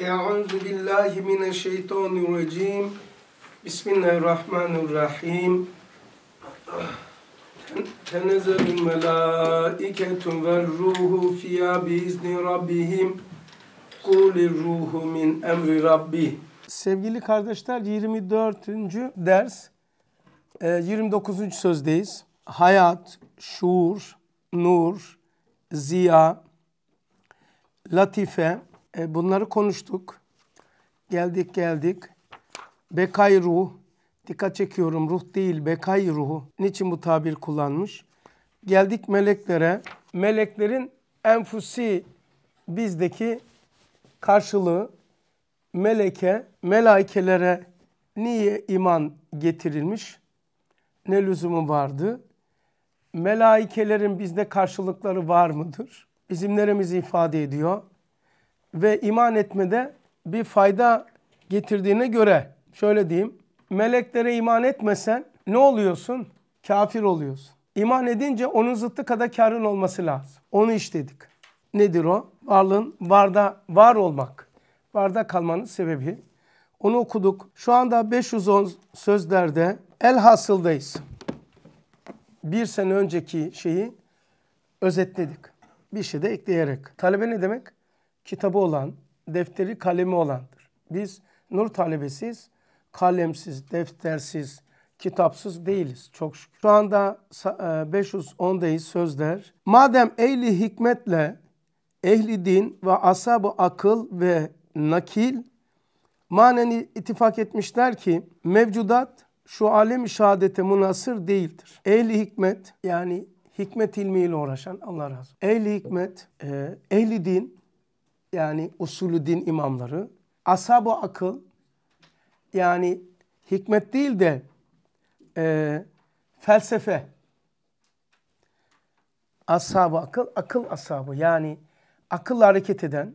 Euzu billahi mineşşeytanirracim. Bismillahirrahmanirrahim. Tenezzelul melaiketu ve ruhu fiha biizni rabbihim. Kulir ruhu min emri rabbi. Sevgili kardeşler 24. ders 29. E, sözdeyiz. Hayat, şuur, nur, ziya, latife, e, bunları konuştuk. Geldik geldik. Bekay ruh. Dikkat çekiyorum ruh değil bekay ruhu. Niçin bu tabir kullanmış? Geldik meleklere. Meleklerin enfusi bizdeki karşılığı meleke, melaikelere niye iman getirilmiş? Ne lüzumu vardı? Melaikelerin bizde karşılıkları var mıdır? Bizim neremizi ifade ediyor? ve iman etmede bir fayda getirdiğine göre şöyle diyeyim. Meleklere iman etmesen ne oluyorsun? Kafir oluyorsun. İman edince onun zıttı kadar karın olması lazım. Onu işledik. Nedir o? Varlığın varda var olmak. Varda kalmanın sebebi. Onu okuduk. Şu anda 510 sözlerde elhasıldayız. Bir sene önceki şeyi özetledik. Bir şey de ekleyerek. Talebe ne demek? kitabı olan, defteri kalemi olandır. Biz nur talebesiyiz, kalemsiz, deftersiz, kitapsız değiliz çok şükür. Şu anda 510'dayız e, sözler. Madem ehli hikmetle, ehli din ve asabı akıl ve nakil maneni ittifak etmişler ki mevcudat şu alem-i şehadete münasır değildir. Ehli hikmet yani hikmet ilmiyle uğraşan Allah razı olsun. Ehli hikmet, e, ehli din yani usulü din imamları, ashab akıl yani hikmet değil de e, felsefe. Ashab-ı akıl, akıl ashabı yani akılla hareket eden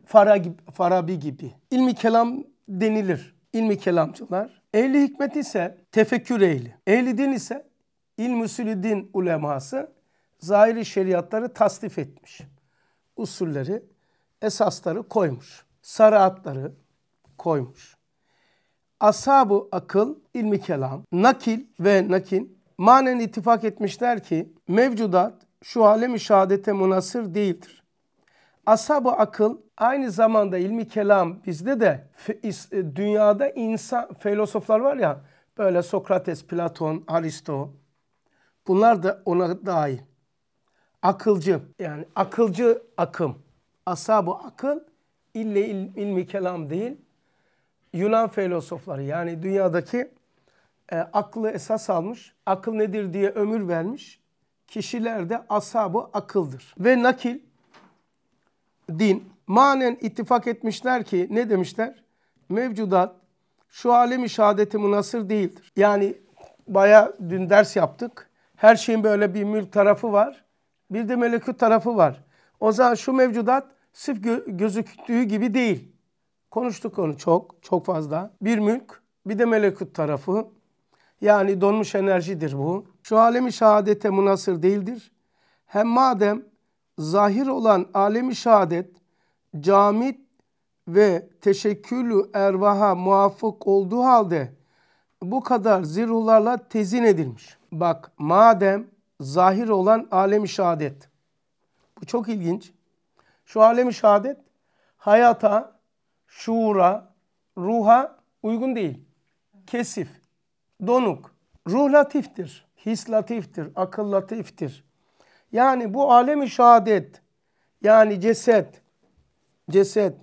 Farabi gibi. İlmi kelam denilir. ilmi kelamcılar. Ehli hikmet ise tefekkür ehli. Ehli din ise ilmüsülü din uleması zahiri şeriatları tasdif etmiş. Usulleri esasları koymuş. Sarı atları koymuş. Asabu akıl, ilmi kelam, nakil ve nakin manen ittifak etmişler ki mevcudat şu alemi şehadete münasır değildir. Asabu akıl aynı zamanda ilmi kelam bizde de e, dünyada insan filozoflar var ya böyle Sokrates, Platon, Aristo bunlar da ona dahil. Akılcı yani akılcı akım. Asabu akıl ille il, ilmi kelam değil. Yunan filozofları yani dünyadaki e, aklı esas almış, akıl nedir diye ömür vermiş kişilerde asabu akıldır. Ve nakil, din, manen ittifak etmişler ki ne demişler? Mevcudat şu alemi şehadeti münasır değildir. Yani baya dün ders yaptık. Her şeyin böyle bir mülk tarafı var. Bir de melekut tarafı var. O zaman şu mevcudat sırf gö- gözüktüğü gibi değil. Konuştuk onu çok, çok fazla. Bir mülk, bir de melekut tarafı. Yani donmuş enerjidir bu. Şu alemi şehadete münasır değildir. Hem madem zahir olan alemi şehadet camit ve teşekkülü ervaha muvafık olduğu halde bu kadar zirhularla tezin edilmiş. Bak madem zahir olan alemi şehadet. Bu çok ilginç. Şu alemi şehadet hayata, şuura, ruha uygun değil. Kesif, donuk. Ruh latiftir, his latiftir, akıl latiftir. Yani bu alemi şehadet yani ceset, ceset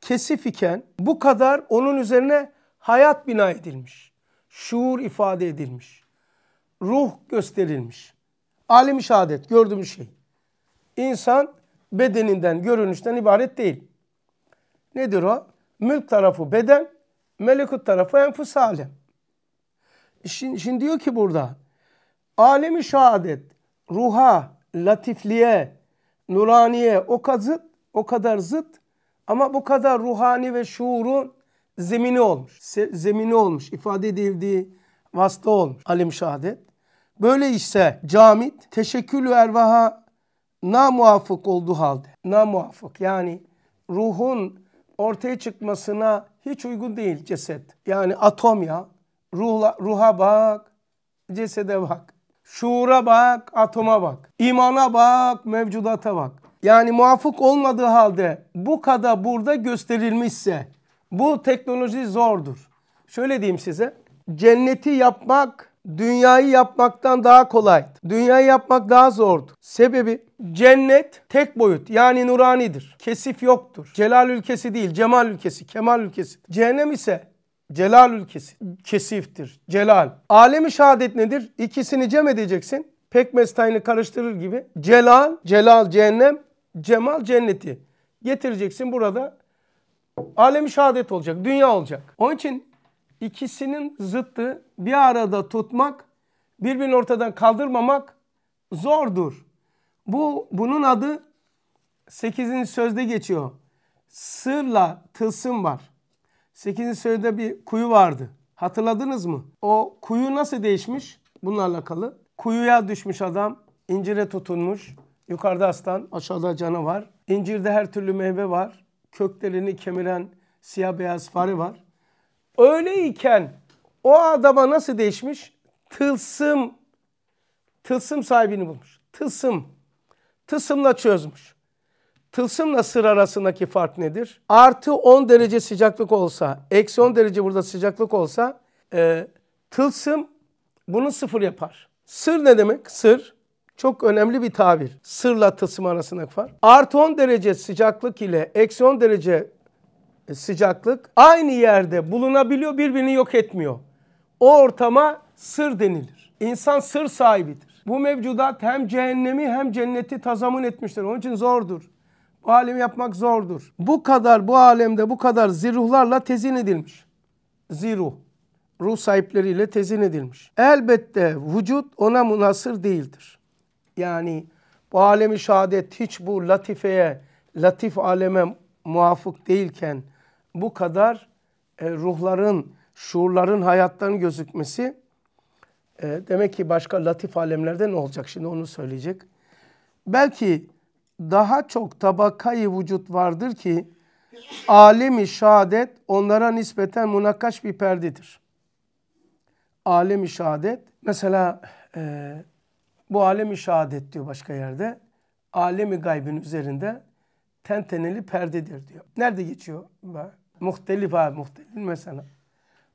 kesif iken bu kadar onun üzerine hayat bina edilmiş. Şuur ifade edilmiş. Ruh gösterilmiş. Alemi şehadet gördüğümüz şey. İnsan bedeninden, görünüşten ibaret değil. Nedir o? Mülk tarafı beden, melekut tarafı enfus alem. Şimdi, şimdi diyor ki burada, alemi şehadet, ruha, latifliğe, nuraniye o kadar zıt, o kadar zıt ama bu kadar ruhani ve şuurun zemini olmuş. Zemini olmuş, ifade edildiği vasıta olmuş alim şehadet. Böyle ise camit, teşekkül ve ervaha namuafık olduğu halde, namuafık yani ruhun ortaya çıkmasına hiç uygun değil ceset. Yani atom ya. Ruhla, ruha bak, cesede bak. Şuura bak, atoma bak. İmana bak, mevcudata bak. Yani muvafık olmadığı halde bu kadar burada gösterilmişse bu teknoloji zordur. Şöyle diyeyim size. Cenneti yapmak dünyayı yapmaktan daha kolaydı. Dünyayı yapmak daha zordu. Sebebi cennet tek boyut yani nuranidir. Kesif yoktur. Celal ülkesi değil, cemal ülkesi, kemal ülkesi. Cehennem ise celal ülkesi, kesiftir, celal. Alemi şehadet nedir? İkisini cem edeceksin. Pekmez tayını karıştırır gibi. Celal, celal cehennem, cemal cenneti. Getireceksin burada. Alemi şehadet olacak, dünya olacak. Onun için ikisinin zıttı bir arada tutmak, birbirini ortadan kaldırmamak zordur. Bu bunun adı 8. sözde geçiyor. Sırla tılsım var. 8. sözde bir kuyu vardı. Hatırladınız mı? O kuyu nasıl değişmiş? Bununla alakalı. Kuyuya düşmüş adam, incire tutunmuş. Yukarıda aslan, aşağıda canavar. İncirde her türlü meyve var. Köklerini kemiren siyah beyaz fare var. Öyleyken o adama nasıl değişmiş? Tılsım, tılsım sahibini bulmuş. Tılsım, tılsımla çözmüş. Tılsımla sır arasındaki fark nedir? Artı 10 derece sıcaklık olsa, eksi 10 derece burada sıcaklık olsa e, tılsım bunu sıfır yapar. Sır ne demek? Sır çok önemli bir tabir. Sırla tılsım arasındaki fark. Artı 10 derece sıcaklık ile eksi 10 derece sıcaklık aynı yerde bulunabiliyor birbirini yok etmiyor. O ortama sır denilir. İnsan sır sahibidir. Bu mevcudat hem cehennemi hem cenneti tazamın etmiştir. Onun için zordur. Bu alemi yapmak zordur. Bu kadar bu alemde bu kadar ziruhlarla tezin edilmiş. Ziruh. Ruh sahipleriyle tezin edilmiş. Elbette vücut ona münasır değildir. Yani bu alemi şehadet hiç bu latifeye, latif aleme muvafık değilken bu kadar e, ruhların, şuurların, hayatların gözükmesi e, demek ki başka latif alemlerde ne olacak? Şimdi onu söyleyecek. Belki daha çok tabakayı vücut vardır ki alemi şahadet onlara nispeten munakkaş bir perdedir. Alemi şahadet mesela e, bu alemi şahadet diyor başka yerde. Alemi gaybin üzerinde tenteneli perdedir diyor. Nerede geçiyor? Muhtelif abi, muhtelif mesela.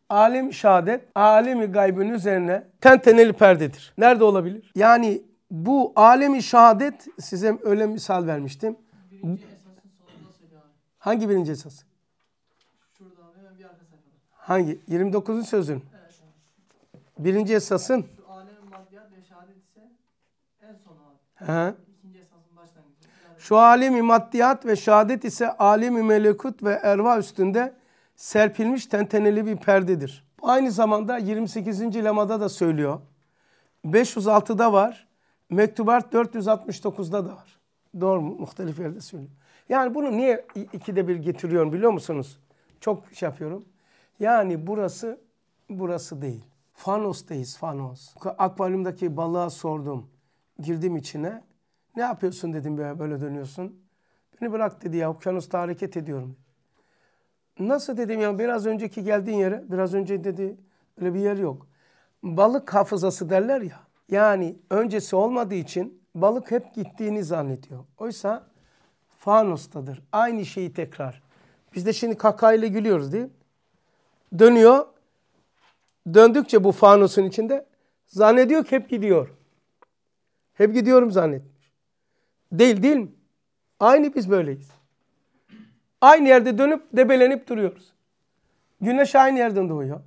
Alim şahadet, alemi gaybın üzerine tenteneli perdedir. Nerede olabilir? Yani bu alemi şahadet size öyle misal vermiştim. Birinci Hangi birinci esas? Şurada hemen bir arka sayfada. Hangi? 29'un sözün. Evet. Birinci esasın. Şu alem maddiyat ve şahadet ise en son abi. Hı. Şu alemi maddiyat ve şehadet ise alemi melekut ve erva üstünde serpilmiş tenteneli bir perdedir. Aynı zamanda 28. lemada da söylüyor. 506'da var. Mektubat 469'da da var. Doğru mu? Muhtelif yerde söylüyor. Yani bunu niye ikide bir getiriyorum biliyor musunuz? Çok şey yapıyorum. Yani burası burası değil. Fanos'tayız Fanos. Akvaryumdaki balığa sordum. Girdim içine. Ne yapıyorsun dedim böyle, böyle dönüyorsun. Beni bırak dedi ya okyanusta hareket ediyorum. Nasıl dedim ya biraz önceki geldiğin yere biraz önce dedi öyle bir yer yok. Balık hafızası derler ya. Yani öncesi olmadığı için balık hep gittiğini zannediyor. Oysa fanustadır. Aynı şeyi tekrar. Biz de şimdi kakayla gülüyoruz değil mi? Dönüyor. Döndükçe bu fanusun içinde zannediyor ki hep gidiyor. Hep gidiyorum zannet. Değil değil mi? Aynı biz böyleyiz. Aynı yerde dönüp debelenip duruyoruz. Güneş aynı yerden doğuyor.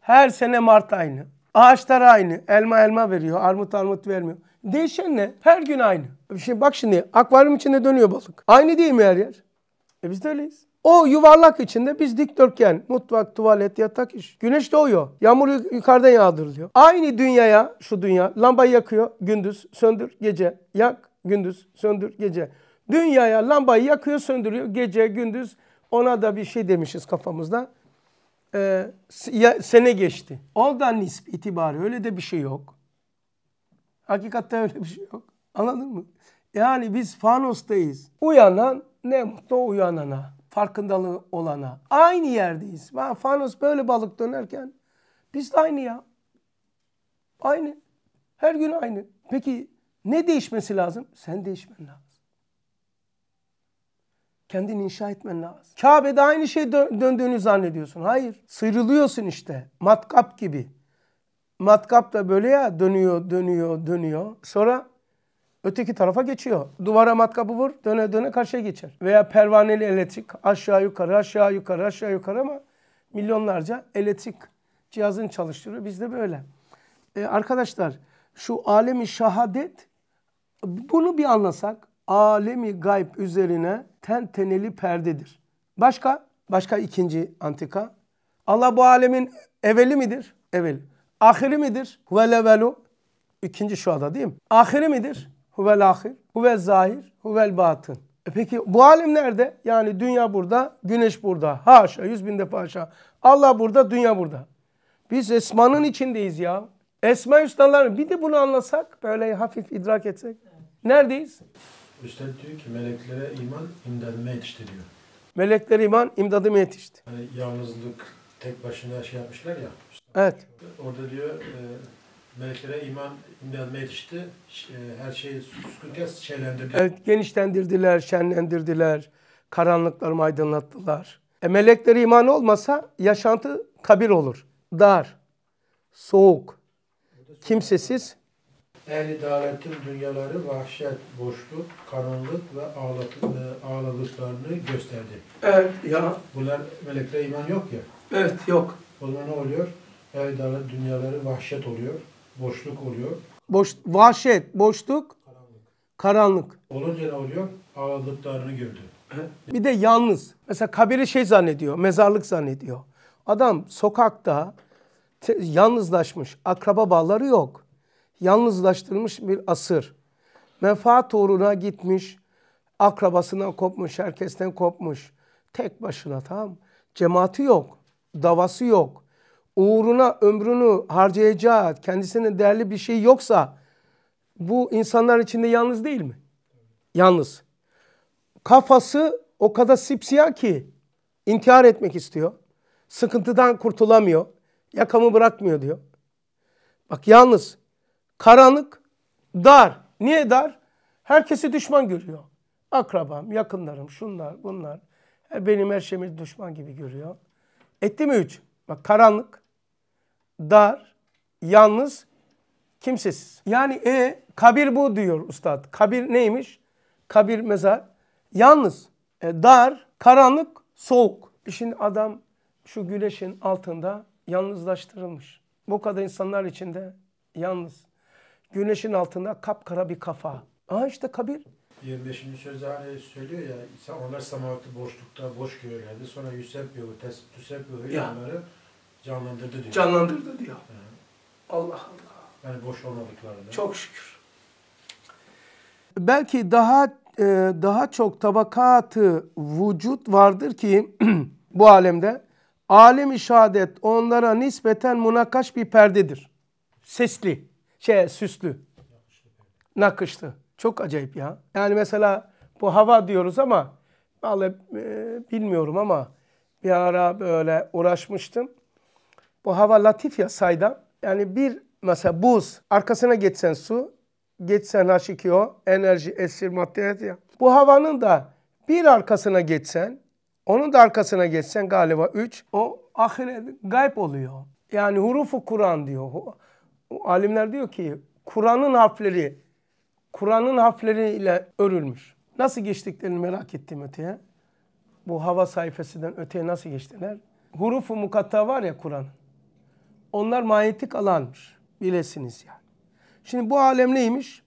Her sene Mart aynı. Ağaçlar aynı. Elma elma veriyor. Armut armut vermiyor. Değişen ne? Her gün aynı. E şimdi bak şimdi akvaryum içinde dönüyor balık. Aynı değil mi her yer? E biz de öyleyiz. O yuvarlak içinde biz dikdörtgen, mutfak, tuvalet, yatak iş. Güneş doğuyor. Yağmur yukarıdan yağdırılıyor. Aynı dünyaya şu dünya lambayı yakıyor gündüz, söndür gece, yak gündüz söndür gece. Dünyaya lambayı yakıyor söndürüyor gece gündüz. Ona da bir şey demişiz kafamızda. Ee, sene geçti. Oldan nisp itibarı öyle de bir şey yok. Hakikatte öyle bir şey yok. Anladın mı? Yani biz fanostayız. Uyanan ne mutlu uyanana. Farkındalığı olana. Aynı yerdeyiz. Ben fanos böyle balık dönerken biz de aynı ya. Aynı. Her gün aynı. Peki ne değişmesi lazım? Sen değişmen lazım. Kendini inşa etmen lazım. Kabe'de aynı şey dö döndüğünü zannediyorsun. Hayır. Sıyrılıyorsun işte. Matkap gibi. Matkap da böyle ya dönüyor, dönüyor, dönüyor. Sonra öteki tarafa geçiyor. Duvara matkapı vur, döne döne karşıya geçer. Veya pervaneli elektrik aşağı yukarı, aşağı yukarı, aşağı yukarı ama milyonlarca elektrik cihazını çalıştırıyor. de böyle. Ee, arkadaşlar şu alemi şahadet bunu bir anlasak alemi gayb üzerine ten teneli perdedir. Başka? Başka ikinci antika. Allah bu alemin eveli midir? Evveli. Ahiri midir? Huvel evvelu. İkinci şu ada değil mi? Ahiri midir? Huvel ahir. Huvel zahir. Huvel batın. E peki bu alem nerede? Yani dünya burada, güneş burada. Haşa, yüz bin defa haşa. Allah burada, dünya burada. Biz esmanın içindeyiz ya. Esma Hüsna'ların bir de bunu anlasak, böyle hafif idrak etsek. Neredeyiz? Üstad diyor ki meleklere iman imdadına yetişti diyor. Meleklere iman imdadıma yetişti. Hani yalnızlık tek başına şey yapmışlar ya. Üstad. Evet. Orada diyor e, meleklere iman imdadıma yetişti. E, her şeyi suskunken şenlendirdi. Evet genişlendirdiler, şenlendirdiler. Karanlıklarımı aydınlattılar. E, meleklere iman olmasa yaşantı kabir olur. Dar, soğuk, kimsesiz Ehli davetin dünyaları vahşet, boşluk, karanlık ve e, ağladıklarını gösterdi. Evet ya. Bunlar meleklere iman yok ya. Evet yok. O zaman ne oluyor? Ehli davet dünyaları vahşet oluyor, boşluk oluyor. Boş, vahşet, boşluk, karanlık. karanlık. Olunca ne oluyor? Ağladıklarını gördü. Bir de yalnız. Mesela kabiri şey zannediyor, mezarlık zannediyor. Adam sokakta yalnızlaşmış, akraba bağları yok yalnızlaştırılmış bir asır. Menfaat uğruna gitmiş, akrabasından kopmuş, herkesten kopmuş. Tek başına tamam Cemaati yok, davası yok. Uğruna ömrünü harcayacağı, kendisine değerli bir şey yoksa bu insanlar içinde yalnız değil mi? Yalnız. Kafası o kadar sipsiyah ki intihar etmek istiyor. Sıkıntıdan kurtulamıyor. Yakamı bırakmıyor diyor. Bak yalnız Karanlık, dar. Niye dar? Herkesi düşman görüyor. Akrabam, yakınlarım, şunlar, bunlar. E, benim her şeyimi düşman gibi görüyor. Etti mi üç? Bak karanlık, dar, yalnız, kimsesiz. Yani e, kabir bu diyor ustad. Kabir neymiş? Kabir mezar. Yalnız, e, dar, karanlık, soğuk. Şimdi adam şu güneşin altında yalnızlaştırılmış. Bu kadar insanlar içinde yalnız. Güneşin altında kapkara bir kafa. Aa işte kabir. 25. sözde hani söylüyor ya insan onlar semavatı boşlukta boş görürlerdi. Sonra Yusebbihu, Tüsebbihu Ya. onları canlandırdı diyor. Canlandırdı diyor. Hı. Allah Allah. Yani boş olmadıklarını. Çok şükür. Belki daha e, daha çok tabakatı vücut vardır ki bu alemde alem-i şehadet onlara nispeten munakaş bir perdedir. Sesli şey süslü. Nakışlı. Çok acayip ya. Yani mesela bu hava diyoruz ama vallahi e, bilmiyorum ama bir ara böyle uğraşmıştım. Bu hava latif ya sayda. Yani bir mesela buz arkasına geçsen su, geçsen H2O, enerji, esir madde ya. Bu havanın da bir arkasına geçsen, onun da arkasına geçsen galiba üç o ahiret gayb oluyor. Yani hurufu Kur'an diyor alimler diyor ki Kur'an'ın harfleri Kur'an'ın harfleriyle örülmüş. Nasıl geçtiklerini merak ettim öteye. Bu hava sayfasından öteye nasıl geçtiler? Hurufu mukatta var ya Kuran. Onlar manyetik alanmış. Bilesiniz yani. Şimdi bu alem neymiş?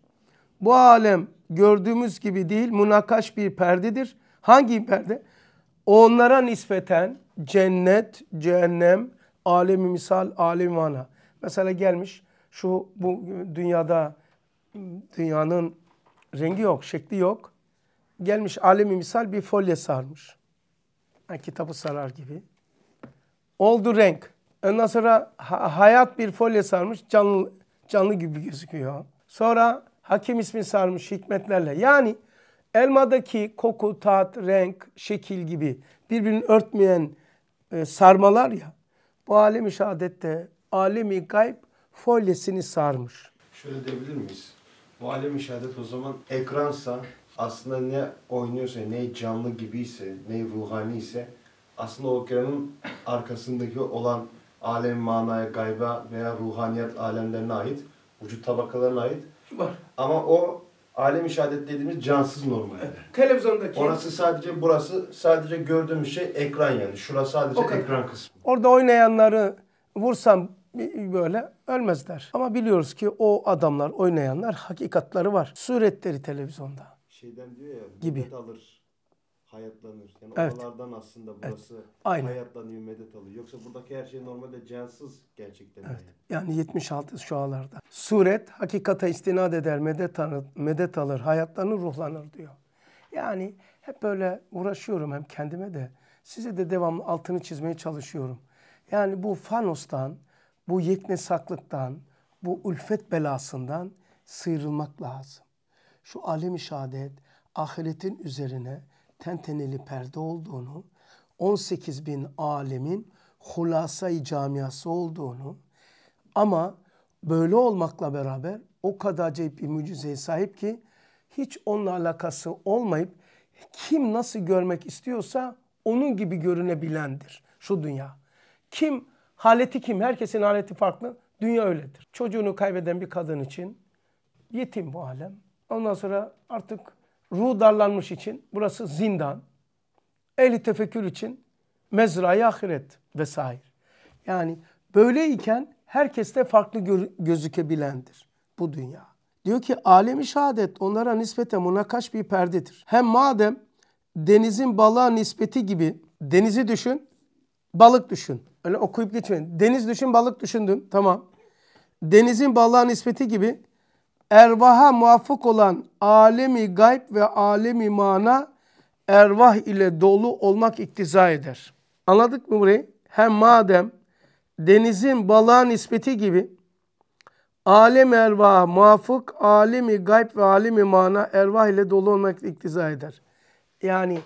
Bu alem gördüğümüz gibi değil münakaş bir perdedir. Hangi perde? Onlara nispeten cennet, cehennem, alemi misal, alemi mana. Mesela gelmiş şu bu dünyada dünyanın rengi yok, şekli yok. Gelmiş alemi misal bir folye sarmış. Yani kitabı sarar gibi. Oldu renk. Ondan sonra ha hayat bir folye sarmış canlı, canlı gibi gözüküyor. Sonra hakim ismi sarmış hikmetlerle. Yani elmadaki koku, tat, renk, şekil gibi birbirini örtmeyen e, sarmalar ya. Bu alemi şehadette alemi gayb folyesini sarmış. Şöyle diyebilir miyiz? Bu alem şehadet o zaman ekransa aslında ne oynuyorsa, ne canlı gibiyse, ne ruhani ise aslında o ekranın arkasındaki olan alem manaya, gayba veya ruhaniyet alemlerine ait, vücut tabakalarına ait. Var. Ama o alem işaret dediğimiz cansız normalde. Televizyondaki. Orası sadece burası sadece gördüğümüz şey ekran yani. Şurası sadece ekran kısmı. Orada oynayanları vursam böyle ölmezler. Ama biliyoruz ki o adamlar, oynayanlar hakikatları var. Suretleri televizyonda. Şeyden diyor ya, gibi. medet alır, hayatlanır. Yani evet. oralardan aslında burası evet. Aynen. hayatlanıyor, medet alıyor. Yoksa buradaki her şey normalde cansız gerçekten. Evet. Yani. 76 şu alarda Suret hakikata istinad eder, medet alır, medet alır, hayatlanır, ruhlanır diyor. Yani hep böyle uğraşıyorum hem kendime de size de devamlı altını çizmeye çalışıyorum. Yani bu fanostan, bu yeknesaklıktan, bu ülfet belasından sıyrılmak lazım. Şu alemi şehadet ahiretin üzerine tenteneli perde olduğunu, 18 bin alemin hulasay camiası olduğunu ama böyle olmakla beraber o kadar acayip bir mucizeye sahip ki hiç onunla alakası olmayıp kim nasıl görmek istiyorsa onun gibi görünebilendir şu dünya. Kim Haleti kim? Herkesin haleti farklı. Dünya öyledir. Çocuğunu kaybeden bir kadın için yetim bu alem. Ondan sonra artık ruh darlanmış için burası zindan. Ehli tefekkür için mezra mezraya ahiret vesaire. Yani böyleyken herkes de farklı gö gözükebilendir bu dünya. Diyor ki alemi şehadet onlara nispete munakaş bir perdedir. Hem madem denizin balığa nispeti gibi denizi düşün Balık düşün. Öyle okuyup geçmeyin. Deniz düşün, balık düşündün, Tamam. Denizin balığa nispeti gibi ervaha muvafık olan alemi gayb ve alemi mana ervah ile dolu olmak iktiza eder. Anladık mı burayı? Hem madem denizin balığa nispeti gibi alem ervaha muvafık alemi gayb ve alemi mana ervah ile dolu olmak iktiza eder. Yani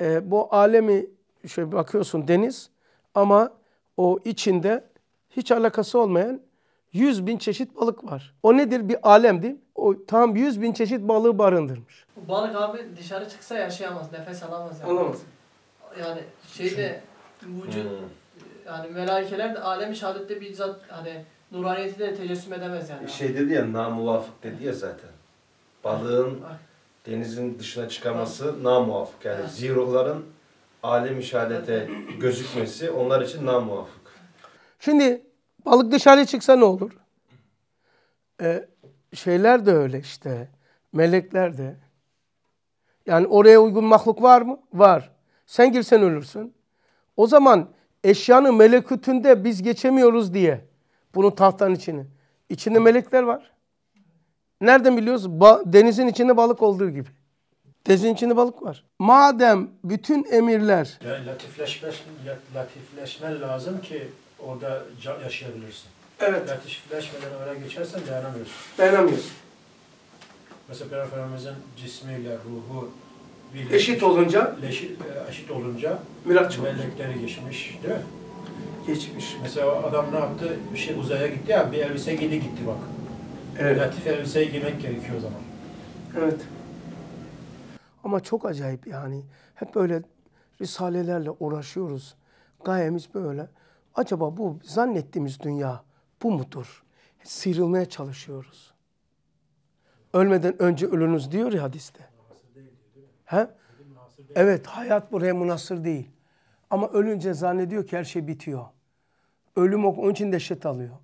e, bu alemi şöyle bakıyorsun deniz ama o içinde hiç alakası olmayan 100 bin çeşit balık var. O nedir? Bir alem değil mi? O tam 100 bin çeşit balığı barındırmış. balık abi dışarı çıksa yaşayamaz. Nefes alamaz. Yani. Alamaz. Yani şeyde vücut hmm. yani melaikeler de alemi şehadette bir zat hani nuraniyeti de tecessüm edemez yani. Şey dedi ya namuvafık dedi ya zaten. Balığın denizin dışına çıkaması namuvafık. Yani evet alem işarete gözükmesi onlar için namuafık. Şimdi balık dışarı çıksa ne olur? Ee, şeyler de öyle işte. Melekler de. Yani oraya uygun mahluk var mı? Var. Sen girsen ölürsün. O zaman eşyanın melekütünde biz geçemiyoruz diye bunu tahtanın içini. İçinde melekler var. Nereden biliyoruz? Ba denizin içinde balık olduğu gibi. Tezin içinde balık var. Madem bütün emirler... Yani latifleşme, latifleşmen lazım ki orada yaşayabilirsin. Evet. Latifleşmeden öyle geçersen dayanamıyorsun. Dayanamıyorsun. Mesela Peygamberimizin cismiyle, ruhu birleşik, eşit olunca leşit, e, eşit olunca Miraç melekleri geçmiş değil mi? Geçmiş. Mesela adam ne yaptı? Bir şey uzaya gitti ya bir elbise giydi gitti bak. Evet. Latif elbise giymek gerekiyor o zaman. Evet. Ama çok acayip yani. Hep böyle risalelerle uğraşıyoruz. Gayemiz böyle. Acaba bu zannettiğimiz dünya bu mudur? Sıyrılmaya çalışıyoruz. Ölmeden önce ölünüz diyor ya hadiste. He? Evet hayat buraya münasır değil. Ama ölünce zannediyor ki her şey bitiyor. Ölüm onun için deşet alıyor.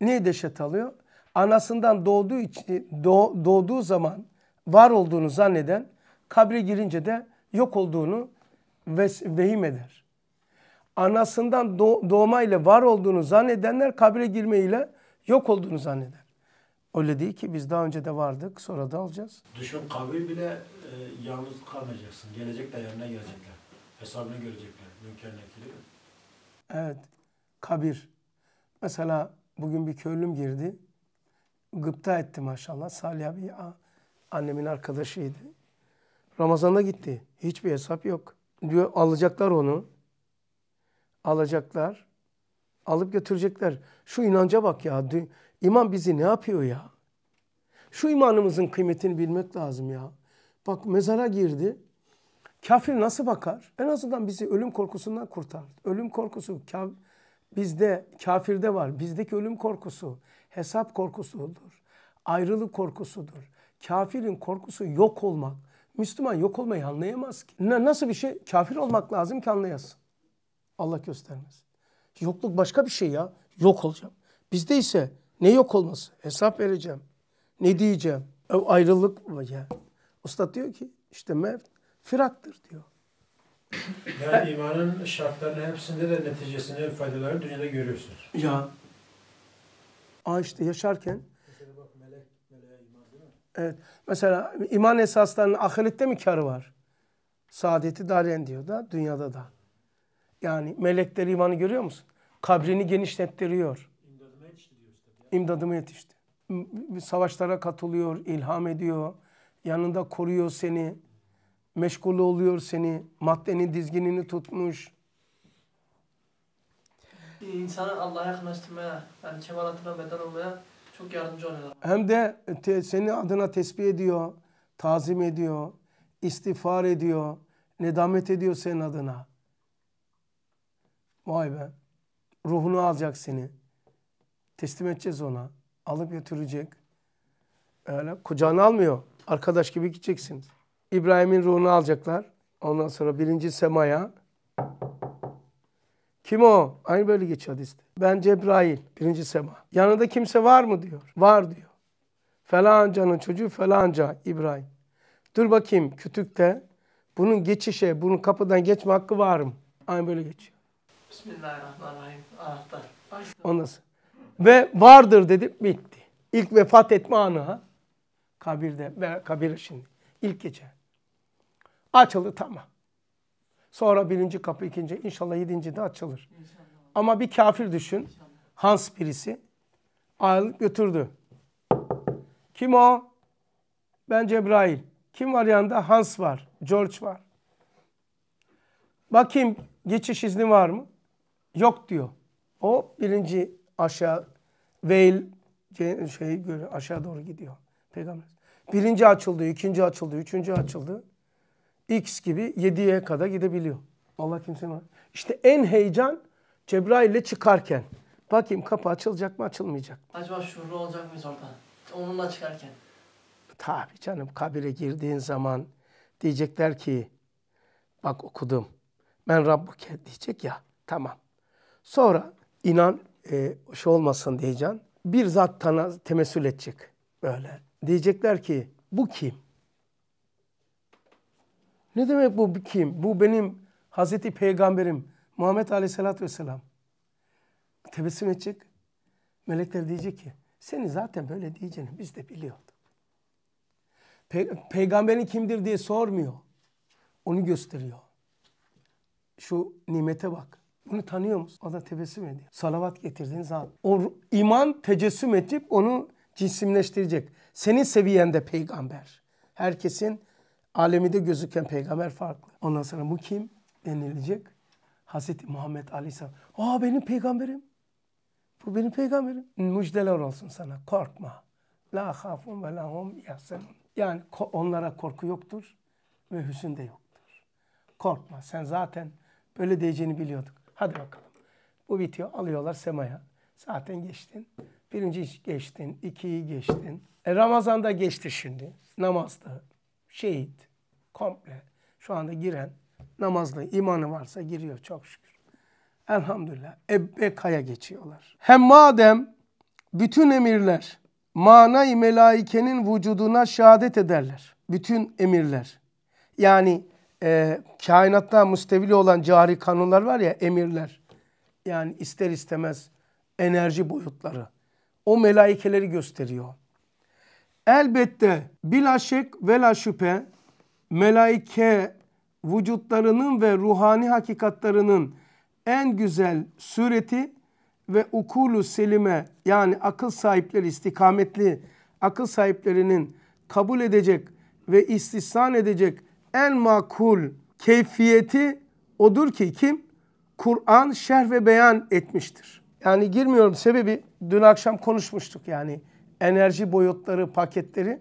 Niye deşet alıyor? Anasından doğduğu için, doğ, doğduğu zaman var olduğunu zanneden Kabre girince de yok olduğunu vehim eder. Anasından doğ doğmayla var olduğunu zannedenler kabre girmeyle yok olduğunu zanneder. Öyle değil ki biz daha önce de vardık sonra da alacağız. Düşün kabri bile e, yalnız kalmayacaksın. Gelecekler yanına gelecekler. Hesabını görecekler. Mümkün değil mi? Evet. Kabir. Mesela bugün bir köylüm girdi. Gıpta etti maşallah. Salih abi annemin arkadaşıydı. Ramazan'da gitti. Hiçbir hesap yok. Diyor alacaklar onu. Alacaklar. Alıp götürecekler. Şu inanca bak ya. İman bizi ne yapıyor ya? Şu imanımızın kıymetini bilmek lazım ya. Bak mezara girdi. Kafir nasıl bakar? En azından bizi ölüm korkusundan kurtar. Ölüm korkusu kaf bizde, kafirde var. Bizdeki ölüm korkusu hesap korkusudur. Ayrılık korkusudur. Kafirin korkusu yok olmak. Müslüman yok olmayı anlayamaz ki. Nasıl bir şey? Kafir olmak lazım ki anlayasın. Allah göstermez. Yokluk başka bir şey ya. Yok olacağım. Bizde ise ne yok olması? Hesap vereceğim. Ne diyeceğim? O e, ayrılık mı ya? Usta diyor ki işte mevt firaktır diyor. Yani imanın şartlarının hepsinde de neticesini, faydaları dünyada görüyorsunuz. Ya. Aa işte yaşarken Evet. Mesela iman esaslarının ahirette mi karı var? Saadeti daren diyor da dünyada da. Yani melekler imanı görüyor musun? Kabrini genişlettiriyor. İmdadımı yetişti Savaşlara katılıyor, ilham ediyor. Yanında koruyor seni. Meşgul oluyor seni. Maddenin dizginini tutmuş. İnsanı Allah'a yakınlaştırmaya, yani kemalatına meden olmaya çok yardımcı oluyorlar. Hem de te, senin adına tesbih ediyor, tazim ediyor, istiğfar ediyor, nedamet ediyor senin adına. Vay be. Ruhunu alacak seni. Teslim edeceğiz ona. Alıp götürecek. Öyle kucağına almıyor. Arkadaş gibi gideceksiniz. İbrahim'in ruhunu alacaklar. Ondan sonra birinci semaya kim o? Aynı böyle geçiyor hadiste. Ben Cebrail, birinci sema. Yanında kimse var mı diyor. Var diyor. Felancanın çocuğu felanca İbrahim. Dur bakayım kütükte bunun geçişe, bunun kapıdan geçme hakkı var mı? Aynı böyle geçiyor. Bismillahirrahmanirrahim. Anahtar. Ondan nasıl? Ve vardır dedi bitti. İlk vefat etme anı ha. Kabirde, kabir şimdi. İlk gece. Açıldı tamam. Sonra birinci kapı, ikinci, inşallah yedinci de açılır. İnşallah. Ama bir kafir düşün. İnşallah. Hans birisi. Ayrılıp götürdü. Kim o? Ben Cebrail. Kim var yanında? Hans var. George var. Bakayım geçiş izni var mı? Yok diyor. O birinci aşağı veil şey aşağı doğru gidiyor. Peygamber. Birinci açıldı, ikinci açıldı, üçüncü açıldı. X gibi 7'ye kadar gidebiliyor. Allah kimsenin İşte en heyecan Cebrail'le çıkarken. Bakayım kapı açılacak mı açılmayacak mı? Acaba şurada olacak mıyız orada? Onunla çıkarken. Tabii canım kabire girdiğin zaman diyecekler ki bak okudum. Ben Rabbuke diyecek ya tamam. Sonra inan e, şey olmasın diyeceksin. Bir zat tana temessül edecek böyle. Diyecekler ki bu kim? Ne demek bu kim? Bu benim Hazreti Peygamberim Muhammed Aleyhisselatü Vesselam. Tebessüm edecek. Melekler diyecek ki seni zaten böyle diyeceğini biz de biliyorduk. Pe Peygamberin kimdir diye sormuyor. Onu gösteriyor. Şu nimete bak. Bunu tanıyor musun? O da tebessüm ediyor. Salavat getirdiğin zaman. O iman tecessüm edip onu cisimleştirecek. Senin seviyende peygamber. Herkesin alemide gözüken peygamber farklı. Ondan sonra bu kim denilecek? Hazreti Muhammed Aleyhisselam. Aa benim peygamberim. Bu benim peygamberim. Müjdeler olsun sana. Korkma. La hafun ve la hum yahsenun. Yani onlara korku yoktur ve hüsün de yoktur. Korkma. Sen zaten böyle diyeceğini biliyorduk. Hadi bakalım. Bu bitiyor. Alıyorlar semaya. Zaten geçtin. Birinci geçtin. ikiyi geçtin. E, Ramazan'da geçti şimdi. Namazda, şehit. Komple. Şu anda giren namazlı imanı varsa giriyor çok şükür. Elhamdülillah. Ebbeka'ya geçiyorlar. Hem madem bütün emirler manay melaikenin vücuduna şehadet ederler. Bütün emirler. Yani e, kainatta müstevili olan cari kanunlar var ya emirler. Yani ister istemez enerji boyutları. O melaikeleri gösteriyor. Elbette bila şek ve la şüphe melaike vücutlarının ve ruhani hakikatlarının en güzel sureti ve ukulu selime yani akıl sahipleri istikametli akıl sahiplerinin kabul edecek ve istihsan edecek en makul keyfiyeti odur ki kim? Kur'an şerh ve beyan etmiştir. Yani girmiyorum sebebi dün akşam konuşmuştuk yani enerji boyutları, paketleri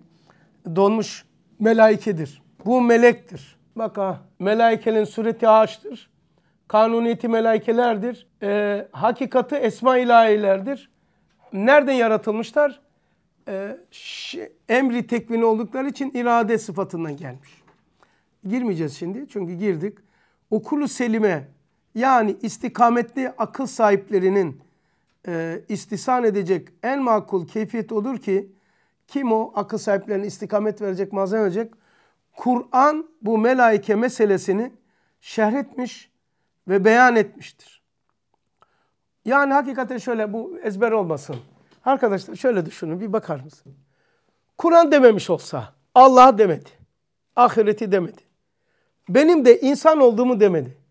donmuş melaikedir. Bu melektir. Baka, ha, melaikenin sureti ağaçtır. Kanuniyeti melaikelerdir. E, hakikati esma ilahilerdir. Nereden yaratılmışlar? E, emri tekvini oldukları için irade sıfatından gelmiş. Girmeyeceğiz şimdi çünkü girdik. Okulu selime yani istikametli akıl sahiplerinin e, istisan edecek en makul keyfiyet odur ki kim o akıl sahiplerine istikamet verecek, malzeme verecek? Kur'an bu melaike meselesini şerhetmiş ve beyan etmiştir. Yani hakikaten şöyle bu ezber olmasın. Arkadaşlar şöyle düşünün bir bakar mısın? Kur'an dememiş olsa Allah demedi. Ahireti demedi. Benim de insan olduğumu demedi.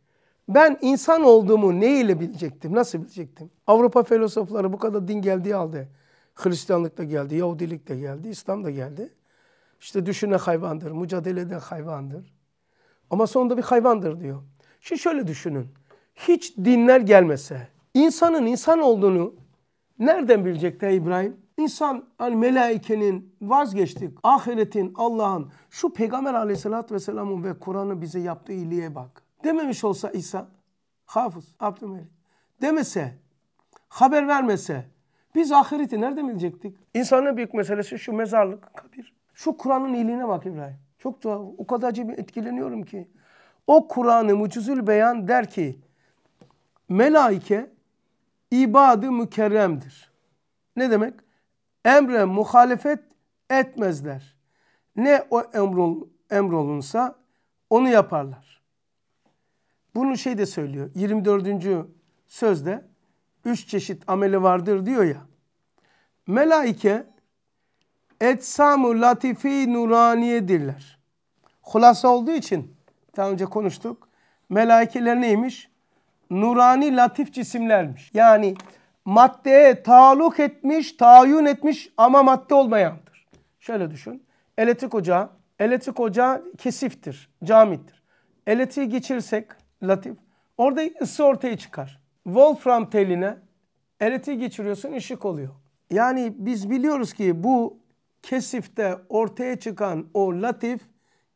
Ben insan olduğumu ne ile bilecektim? Nasıl bilecektim? Avrupa filozofları bu kadar din geldiği halde Hristiyanlık da geldi, Yahudilik de geldi, İslam da geldi. İşte düşüne hayvandır, mücadele eden hayvandır. Ama sonunda bir hayvandır diyor. Şimdi şöyle düşünün. Hiç dinler gelmese insanın insan olduğunu nereden bilecekti İbrahim? İnsan hani melaikenin vazgeçtik, ahiretin, Allah'ın şu peygamber aleyhissalatü vesselamın ve Kur'an'ı bize yaptığı iyiliğe bak. Dememiş olsa İsa, Hafız, Abdülmelik demese, haber vermese biz ahireti nereden bilecektik? İnsanın büyük meselesi şu mezarlık, kabir. Şu Kur'an'ın iyiliğine bak İbrahim. Çok tuhaf. O kadar etkileniyorum ki. O Kur'an'ı mucizül beyan der ki melaike ibadı mükerremdir. Ne demek? Emre muhalefet etmezler. Ne o emrol, emrolunsa onu yaparlar. Bunu şey de söylüyor. 24. sözde üç çeşit ameli vardır diyor ya. Melaike etsamu latifi nuraniyedirler. Hulasa olduğu için daha önce konuştuk. Melaikeler neymiş? Nurani latif cisimlermiş. Yani maddeye taluk etmiş, tayyun etmiş ama madde olmayandır. Şöyle düşün. Elektrik ocağı, elektrik ocağı kesiftir, camittir. Elektriği geçirsek latif. Orada ısı ortaya çıkar. Wolfram teline eriti geçiriyorsun ışık oluyor. Yani biz biliyoruz ki bu kesifte ortaya çıkan o latif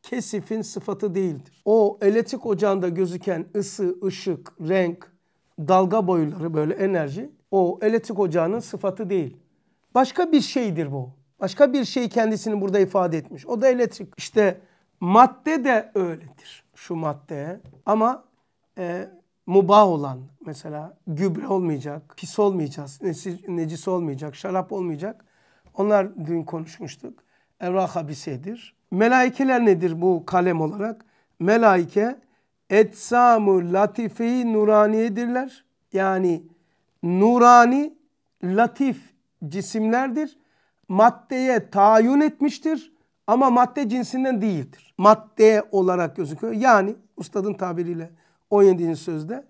kesifin sıfatı değildir. O elektrik ocağında gözüken ısı, ışık, renk, dalga boyları böyle enerji o elektrik ocağının sıfatı değil. Başka bir şeydir bu. Başka bir şey kendisini burada ifade etmiş. O da elektrik. İşte madde de öyledir şu madde ama e, mubah olan mesela gübre olmayacak, pis olmayacağız, necis, necis olmayacak, şarap olmayacak. Onlar dün konuşmuştuk. Erva habisedir. Melaikeler nedir bu kalem olarak? Melaike etsamu latifi nuraniyedirler. Yani nurani latif cisimlerdir. Maddeye tayin etmiştir ama madde cinsinden değildir. Madde olarak gözüküyor. Yani ustadın tabiriyle 17. sözde.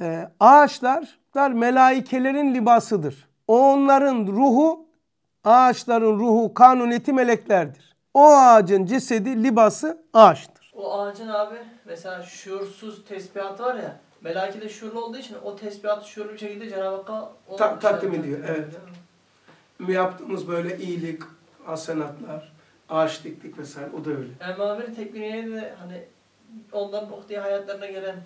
E, ağaçlar melaikelerin libasıdır. onların ruhu, ağaçların ruhu kanuneti meleklerdir. O ağacın cesedi, libası ağaçtır. O ağacın abi mesela şuursuz tesbihatı var ya. Melaki de şuurlu olduğu için o tesbihatı şuurlu bir şekilde Cenab-ı Hakk'a Ta takdim ediyor. Evet. Yaptığımız böyle iyilik, asenatlar, ağaç diktik vesaire o da öyle. Emavir tekbirine de hani ondan muhtiye hayatlarına gelen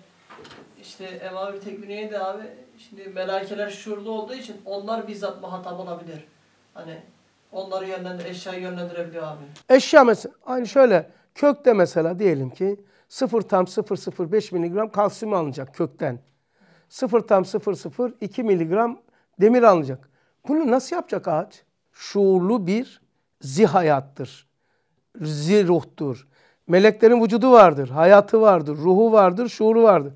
işte Emavi Tekviniye de abi şimdi melakeler şuurlu olduğu için onlar bizzat muhatap olabilir. Hani onları yönlendir, eşyayı yönlendirebiliyor abi. Eşya mesela aynı şöyle kökte mesela diyelim ki 0 tam 005 miligram kalsiyum alınacak kökten. 0 tam 002 miligram demir alınacak. Bunu nasıl yapacak ağaç? Şuurlu bir zihayattır. Ziruhtur. Meleklerin vücudu vardır, hayatı vardır, ruhu vardır, şuuru vardır.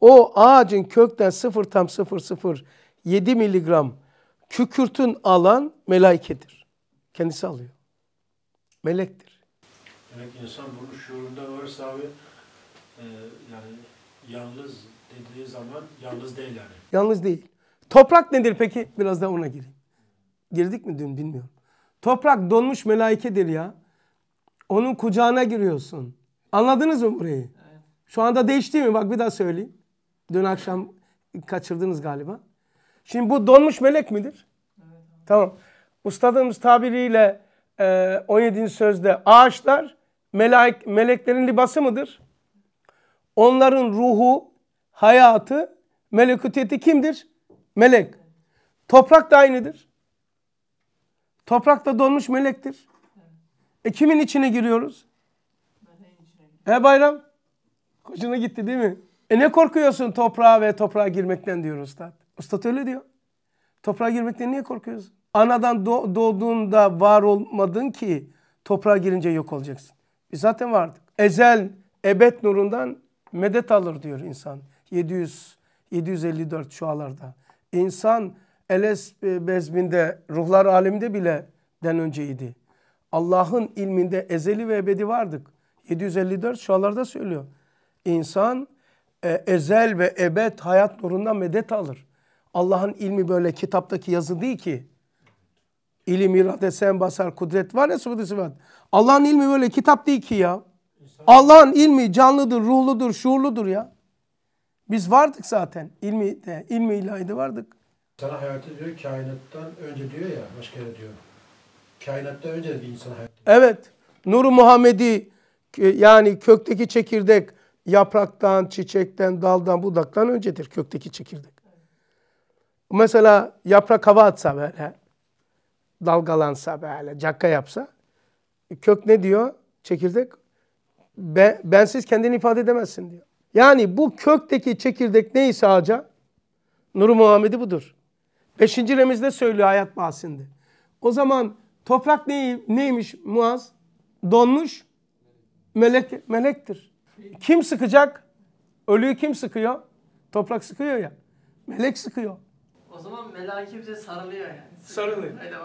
O ağacın kökten 0 tam 0,07 miligram kükürtün alan melaikedir. Kendisi alıyor. Melektir. Demek insan bunun şuurunda varsa abi e, yani yalnız dediği zaman yalnız değil yani. Yalnız değil. Toprak nedir peki? Biraz daha ona gireyim. Girdik mi dün bilmiyorum. Toprak donmuş melaikedir ya. Onun kucağına giriyorsun. Anladınız mı burayı? Şu anda değişti mi? Bak bir daha söyleyeyim. Dün akşam kaçırdınız galiba. Şimdi bu donmuş melek midir? Tamam. Ustadığımız tabiriyle 17. E, sözde ağaçlar melek, meleklerin libası mıdır? Onların ruhu, hayatı, melekutiyeti kimdir? Melek. Toprak da aynıdır. Toprak da donmuş melektir. E kimin içine giriyoruz? E bayram? Koşuna gitti değil mi? E ne korkuyorsun toprağa ve toprağa girmekten diyor ustad. Ustad öyle diyor. Toprağa girmekten niye korkuyorsun? Anadan doğduğunda var olmadın ki toprağa girince yok olacaksın. Biz zaten vardık. Ezel, ebed nurundan medet alır diyor insan. 700, 754 şualarda. İnsan Eles e, bezminde, ruhlar aleminde bile den önceydi. Allah'ın ilminde ezeli ve ebedi vardık. 754 şualarda söylüyor. İnsan e, ezel ve ebed hayat nurundan medet alır. Allah'ın ilmi böyle kitaptaki yazı değil ki. İlim, irade, sen basar, kudret var ya sıfatı sıfat. Allah'ın ilmi böyle kitap değil ki ya. Allah'ın ilmi canlıdır, ruhludur, şuurludur ya. Biz vardık zaten. İlmi de, ilmi ilahide vardık. Sana hayatı diyor kainattan önce diyor ya başka yere diyor. Kainatta önce bir insan hayatta. Evet. Nuru Muhammedi e, yani kökteki çekirdek yapraktan, çiçekten, daldan, budaktan öncedir kökteki çekirdek. Mesela yaprak hava atsa böyle, dalgalansa böyle, cakka yapsa, e, kök ne diyor? Çekirdek, ben, bensiz kendini ifade edemezsin diyor. Yani bu kökteki çekirdek neyse ağaca, Nur Muhammed'i budur. Beşinci remizde söylüyor hayat bahsinde. O zaman Toprak değil, neymiş Muaz? Donmuş melek, melektir. Kim sıkacak? Ölüyü kim sıkıyor? Toprak sıkıyor ya. Melek sıkıyor. O zaman melaike bize sarılıyor yani. Sarılıyor. Öyle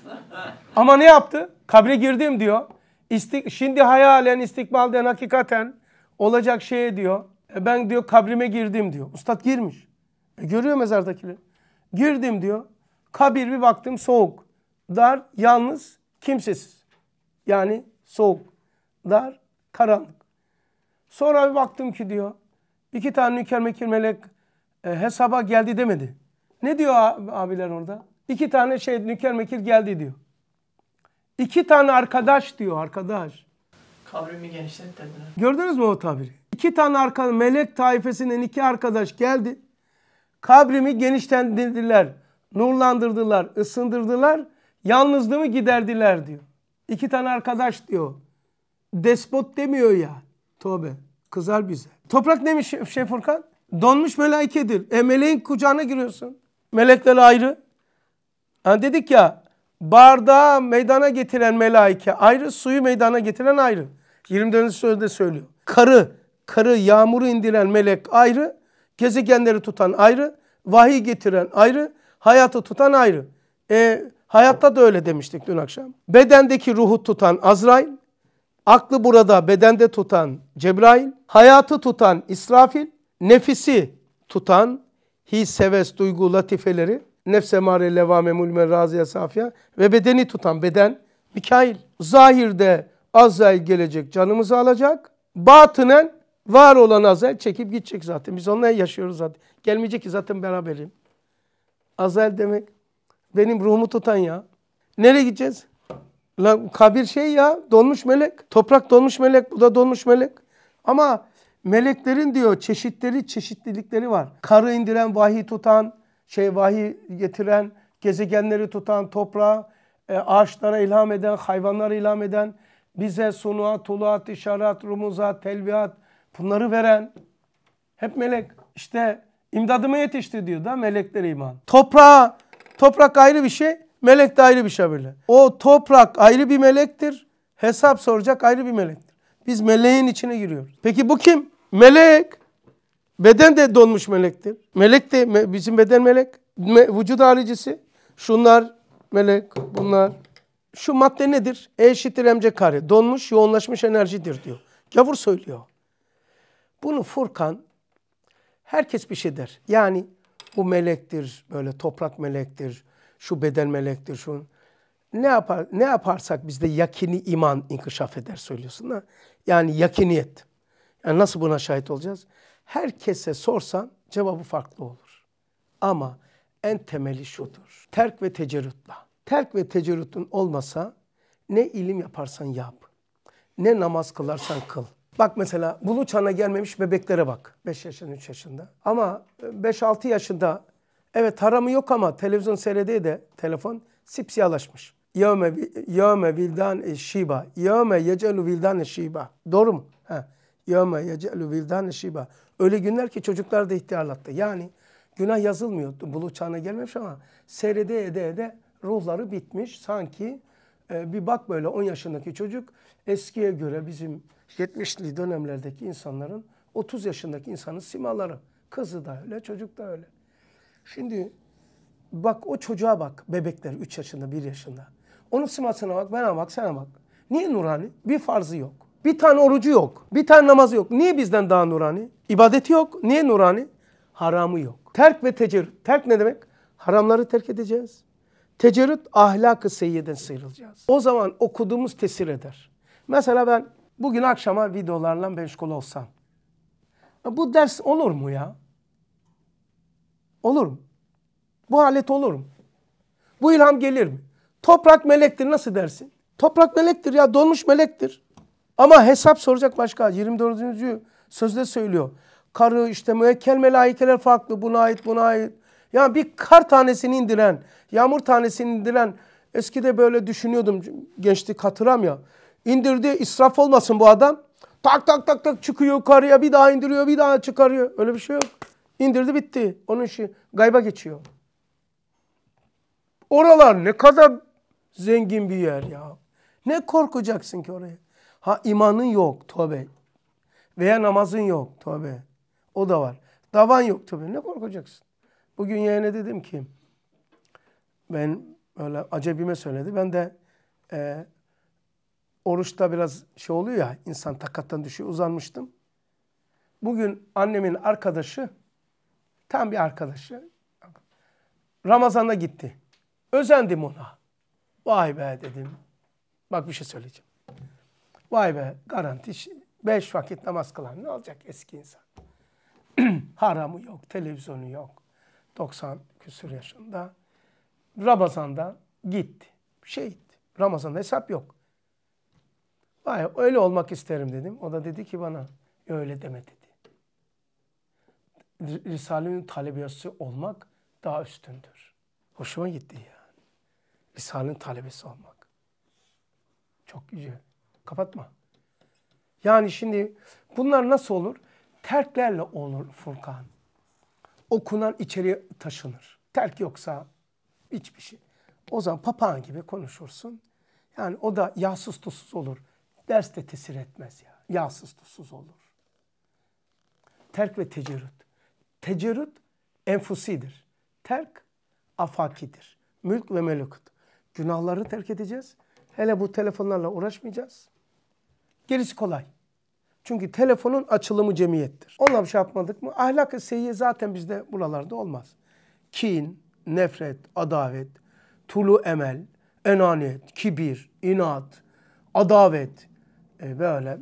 Ama ne yaptı? Kabre girdim diyor. İstik şimdi hayalen, istikbalden, hakikaten olacak şeye diyor. E ben diyor kabrime girdim diyor. Ustad girmiş. E görüyor mezardakileri. Girdim diyor. Kabir bir baktım soğuk. Dar, yalnız, kimsesiz. Yani soğuk, dar, karanlık. Sonra bir baktım ki diyor, iki tane nüker mekir melek e, hesaba geldi demedi. Ne diyor abiler orada? İki tane şey nüker mekir geldi diyor. İki tane arkadaş diyor, arkadaş. Kabrimi genişlet dediler. Gördünüz mü o tabiri? İki tane arka, melek taifesinden iki arkadaş geldi. Kabrimi genişlendirdiler, nurlandırdılar, ısındırdılar Yalnızlığımı giderdiler diyor. İki tane arkadaş diyor. Despot demiyor ya. Tövbe kızar bize. Toprak neymiş şey Furkan? Donmuş melaikedir. E meleğin kucağına giriyorsun. Melekler ayrı. Yani dedik ya bardağı meydana getiren melaike ayrı, suyu meydana getiren ayrı. 24. sözde söylüyor. Karı, karı yağmuru indiren melek ayrı, gezegenleri tutan ayrı, vahiy getiren ayrı, hayatı tutan ayrı. E, Hayatta da öyle demiştik dün akşam. Bedendeki ruhu tutan Azrail, aklı burada bedende tutan Cebrail, hayatı tutan İsrafil, nefisi tutan his, seves, duygu, latifeleri, nefse mare, levame, mulme, raziye, safiye ve bedeni tutan beden Mikail. Zahirde Azrail gelecek canımızı alacak. Batınen var olan Azrail çekip gidecek zaten. Biz onunla yaşıyoruz zaten. Gelmeyecek ki zaten beraberim. Azrail demek benim ruhumu tutan ya. Nereye gideceğiz? Lan kabir şey ya donmuş melek. Toprak donmuş melek, bu da donmuş melek. Ama meleklerin diyor çeşitleri, çeşitlilikleri var. Karı indiren, vahiy tutan, şey vahiy getiren, gezegenleri tutan, toprağa, e, ağaçlara ilham eden, hayvanlara ilham eden, bize sunuat, tuluat, işaret, rumuzat, telbihat bunları veren hep melek. İşte imdadıma yetişti diyor da melekleri iman. Toprağa Toprak ayrı bir şey, melek de ayrı bir şey böyle. O toprak ayrı bir melektir, hesap soracak ayrı bir melektir. Biz meleğin içine giriyoruz. Peki bu kim? Melek. Beden de donmuş melektir. Melek de bizim beden melek. Me, vücut haricisi. Şunlar melek, bunlar. Şu madde nedir? E eşittir mc kare. Donmuş yoğunlaşmış enerjidir diyor. Gavur söylüyor. Bunu Furkan herkes bir şey der. Yani bu melektir, böyle toprak melektir, şu beden melektir, şu ne yapar ne yaparsak bizde yakini iman inkişaf eder söylüyorsun da. Yani yakiniyet. Yani nasıl buna şahit olacağız? Herkese sorsan cevabı farklı olur. Ama en temeli şudur. Terk ve tecerrütla. Terk ve tecerrütün olmasa ne ilim yaparsan yap. Ne namaz kılarsan kıl. Bak mesela bulu çana gelmemiş bebeklere bak. 5 yaşında 3 yaşında. Ama 5-6 e, yaşında evet taramı yok ama televizyon seyrediği de telefon sipsiyalaşmış. Yevme, yevme vildan şiba. Yevme yecelu vildan şiba. Doğru mu? He. Yevme yecelu vildan şiba. Öyle günler ki çocuklar da ihtiyarlattı. Yani günah yazılmıyor. Bulu çağına gelmemiş ama seyrede ede ede ruhları bitmiş. Sanki e, bir bak böyle 10 yaşındaki çocuk eskiye göre bizim 70'li dönemlerdeki insanların 30 yaşındaki insanın simaları. Kızı da öyle, çocuk da öyle. Şimdi bak o çocuğa bak. Bebekler 3 yaşında, 1 yaşında. Onun simasına bak, bana bak, sana bak. Niye nurani? Bir farzı yok. Bir tane orucu yok. Bir tane namazı yok. Niye bizden daha nurani? İbadeti yok. Niye nurani? Haramı yok. Terk ve tecerrüt. Terk ne demek? Haramları terk edeceğiz. Tecerrüt ahlakı seyyeden sıyrılacağız. O zaman okuduğumuz tesir eder. Mesela ben Bugün akşama videolarla meşgul olsam. Bu ders olur mu ya? Olur mu? Bu alet olur mu? Bu ilham gelir mi? Toprak melektir nasıl dersin? Toprak melektir ya dolmuş melektir. Ama hesap soracak başka. 24. sözde söylüyor. Karı işte müekkel melaikeler farklı buna ait buna ait. Yani bir kar tanesini indiren, yağmur tanesini indiren eskide böyle düşünüyordum gençlik hatıram ya indirdi israf olmasın bu adam. Tak tak tak tak çıkıyor yukarıya bir daha indiriyor bir daha çıkarıyor. Öyle bir şey yok. İndirdi bitti. Onun işi gayba geçiyor. Oralar ne kadar zengin bir yer ya. Ne korkacaksın ki oraya? Ha imanın yok tövbe. Veya namazın yok tövbe. O da var. Davan yok tövbe. Ne korkacaksın? Bugün yeğene dedim ki ben öyle acebime söyledi. Ben de e, oruçta biraz şey oluyor ya insan takattan düşüyor uzanmıştım. Bugün annemin arkadaşı tam bir arkadaşı Ramazan'a gitti. Özendim ona. Vay be dedim. Bak bir şey söyleyeceğim. Vay be garanti şey, beş vakit namaz kılan ne olacak eski insan. Haramı yok, televizyonu yok. 90 küsur yaşında. Ramazan'da gitti. Şehit. Ramazan'da hesap yok. Vay öyle olmak isterim dedim. O da dedi ki bana öyle deme dedi. Risale'nin talebesi olmak daha üstündür. Hoşuma gitti yani. Risale'nin talebesi olmak. Çok güzel. Kapatma. Yani şimdi bunlar nasıl olur? Terklerle olur Furkan. Okunan içeriye taşınır. Terk yoksa hiçbir şey. O zaman papağan gibi konuşursun. Yani o da yahsız tuzsuz olur. Ders de tesir etmez ya. Yani. Yağsız tuzsuz olur. Terk ve tecerrüt. Tecerrüt enfusidir. Terk afakidir. Mülk ve melukut. Günahları terk edeceğiz. Hele bu telefonlarla uğraşmayacağız. Gerisi kolay. Çünkü telefonun açılımı cemiyettir. Onunla bir şey yapmadık mı? Ahlak-ı seyyiye zaten bizde buralarda olmaz. Kin, nefret, adavet, tulu emel, enaniyet, kibir, inat, adavet, e, böyle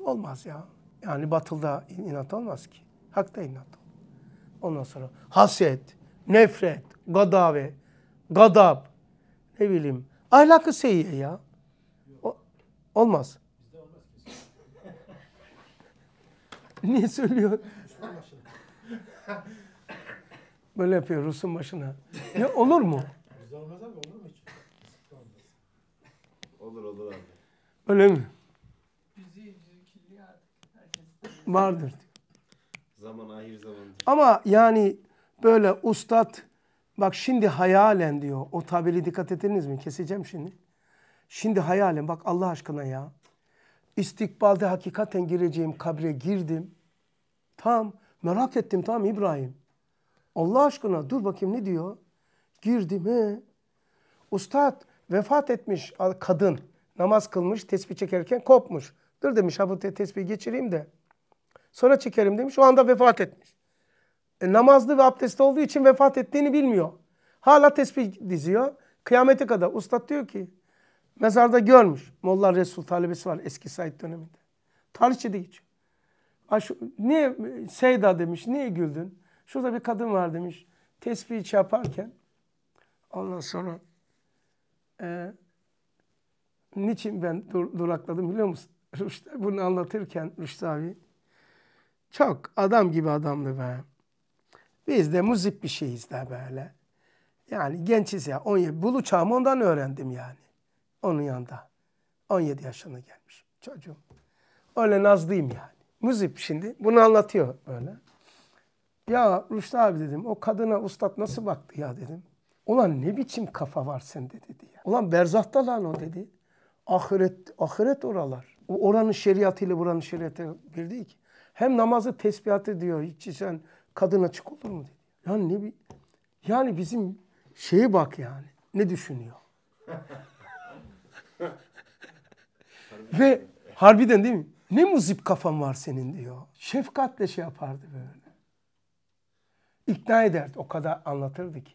olmaz ya. Yani batılda inat olmaz ki. Hakta inat ol. Ondan sonra haset, nefret, gadave, gadab, ne bileyim ahlakı seyyiye ya. O, olmaz. Niye söylüyor? Böyle yapıyor Rus'un başına. Ne olur mu? Bizde olmaz abi olur mu hiç? Olur olur abi. Öyle mi? vardır diyor. Zaman ahir zamandır. Ama yani böyle ustad bak şimdi hayalen diyor. O tabiri dikkat ettiniz mi? Keseceğim şimdi. Şimdi hayalen bak Allah aşkına ya. İstikbalde hakikaten gireceğim kabre girdim. Tam merak ettim tam İbrahim. Allah aşkına dur bakayım ne diyor? Girdim he. Ustad vefat etmiş kadın namaz kılmış tesbih çekerken kopmuş. Dur demiş ha bu tesbih geçireyim de sonra çekerim demiş. Şu anda vefat etmiş. E, namazlı ve abdestli olduğu için vefat ettiğini bilmiyor. Hala tesbih diziyor. Kıyamete kadar. Ustad diyor ki mezarda görmüş. Molla Resul talebesi var eski Said döneminde. Tarihçede geçiyor. Şu, niye Seyda demiş, niye güldün? Şurada bir kadın var demiş. Tesbihi çarparken ondan sonra e, niçin ben dur, durakladım biliyor musun? Rüşt, bunu anlatırken Rüşt abi çok adam gibi adamdı be. Biz de muzip bir şeyiz de böyle. Yani gençiz ya. 17, bulu çağımı ondan öğrendim yani. Onun yanında. 17 yaşına gelmiş çocuğum. Öyle nazlıyım yani. Muzip şimdi bunu anlatıyor böyle. Ya Rüştü abi dedim o kadına ustad nasıl baktı ya dedim. Ulan ne biçim kafa var sende dedi ya. Ulan berzahta lan o dedi. Ahiret, ahiret oralar. O oranın şeriatıyla buranın şeriatı bir değil ki. Hem namazı tesbihatı diyor Hiç sen kadın açık olur mu? diyor. Yani ne bir yani bizim şeyi bak yani. Ne düşünüyor? Ve harbiden değil mi? Ne muzip kafan var senin diyor. Şefkatle şey yapardı böyle. İkna ederdi. O kadar anlatırdı ki.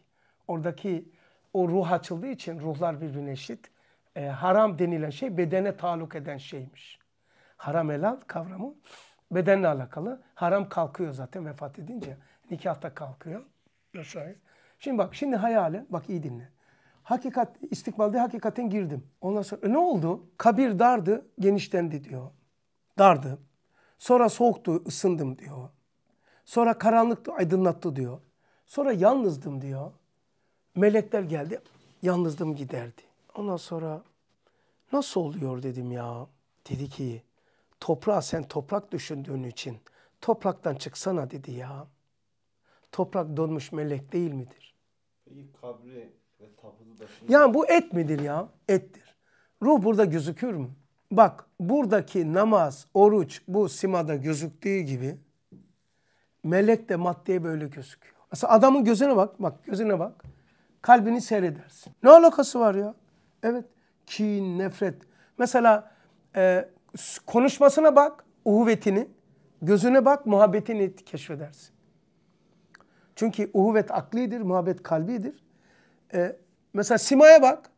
Oradaki o ruh açıldığı için ruhlar birbirine eşit. E, haram denilen şey bedene taluk eden şeymiş. Haram helal kavramı bedenle alakalı. Haram kalkıyor zaten vefat edince. Nikahta kalkıyor. Vesaire. Şimdi bak şimdi hayale bak iyi dinle. Hakikat istikbalde hakikaten girdim. Ondan sonra e ne oldu? Kabir dardı, genişlendi diyor. Dardı. Sonra soğuktu, ısındım diyor. Sonra karanlıktı, aydınlattı diyor. Sonra yalnızdım diyor. Melekler geldi, yalnızdım giderdi. Ondan sonra nasıl oluyor dedim ya. Dedi ki Toprağa sen toprak düşündüğün için topraktan çıksana dedi ya. Toprak donmuş melek değil midir? Peki kabri ve tapudu da şimdi... Yani bu et midir ya? Ettir. Ruh burada gözükür mü? Bak buradaki namaz, oruç bu simada gözüktüğü gibi melek de maddeye böyle gözüküyor. Mesela adamın gözüne bak, bak gözüne bak. Kalbini seyredersin. Ne alakası var ya? Evet, kin, nefret. Mesela e, konuşmasına bak, uhuvvetini, gözüne bak, muhabbetini keşfedersin. Çünkü uhuvvet aklidir, muhabbet kalbidir. Ee, mesela simaya bak.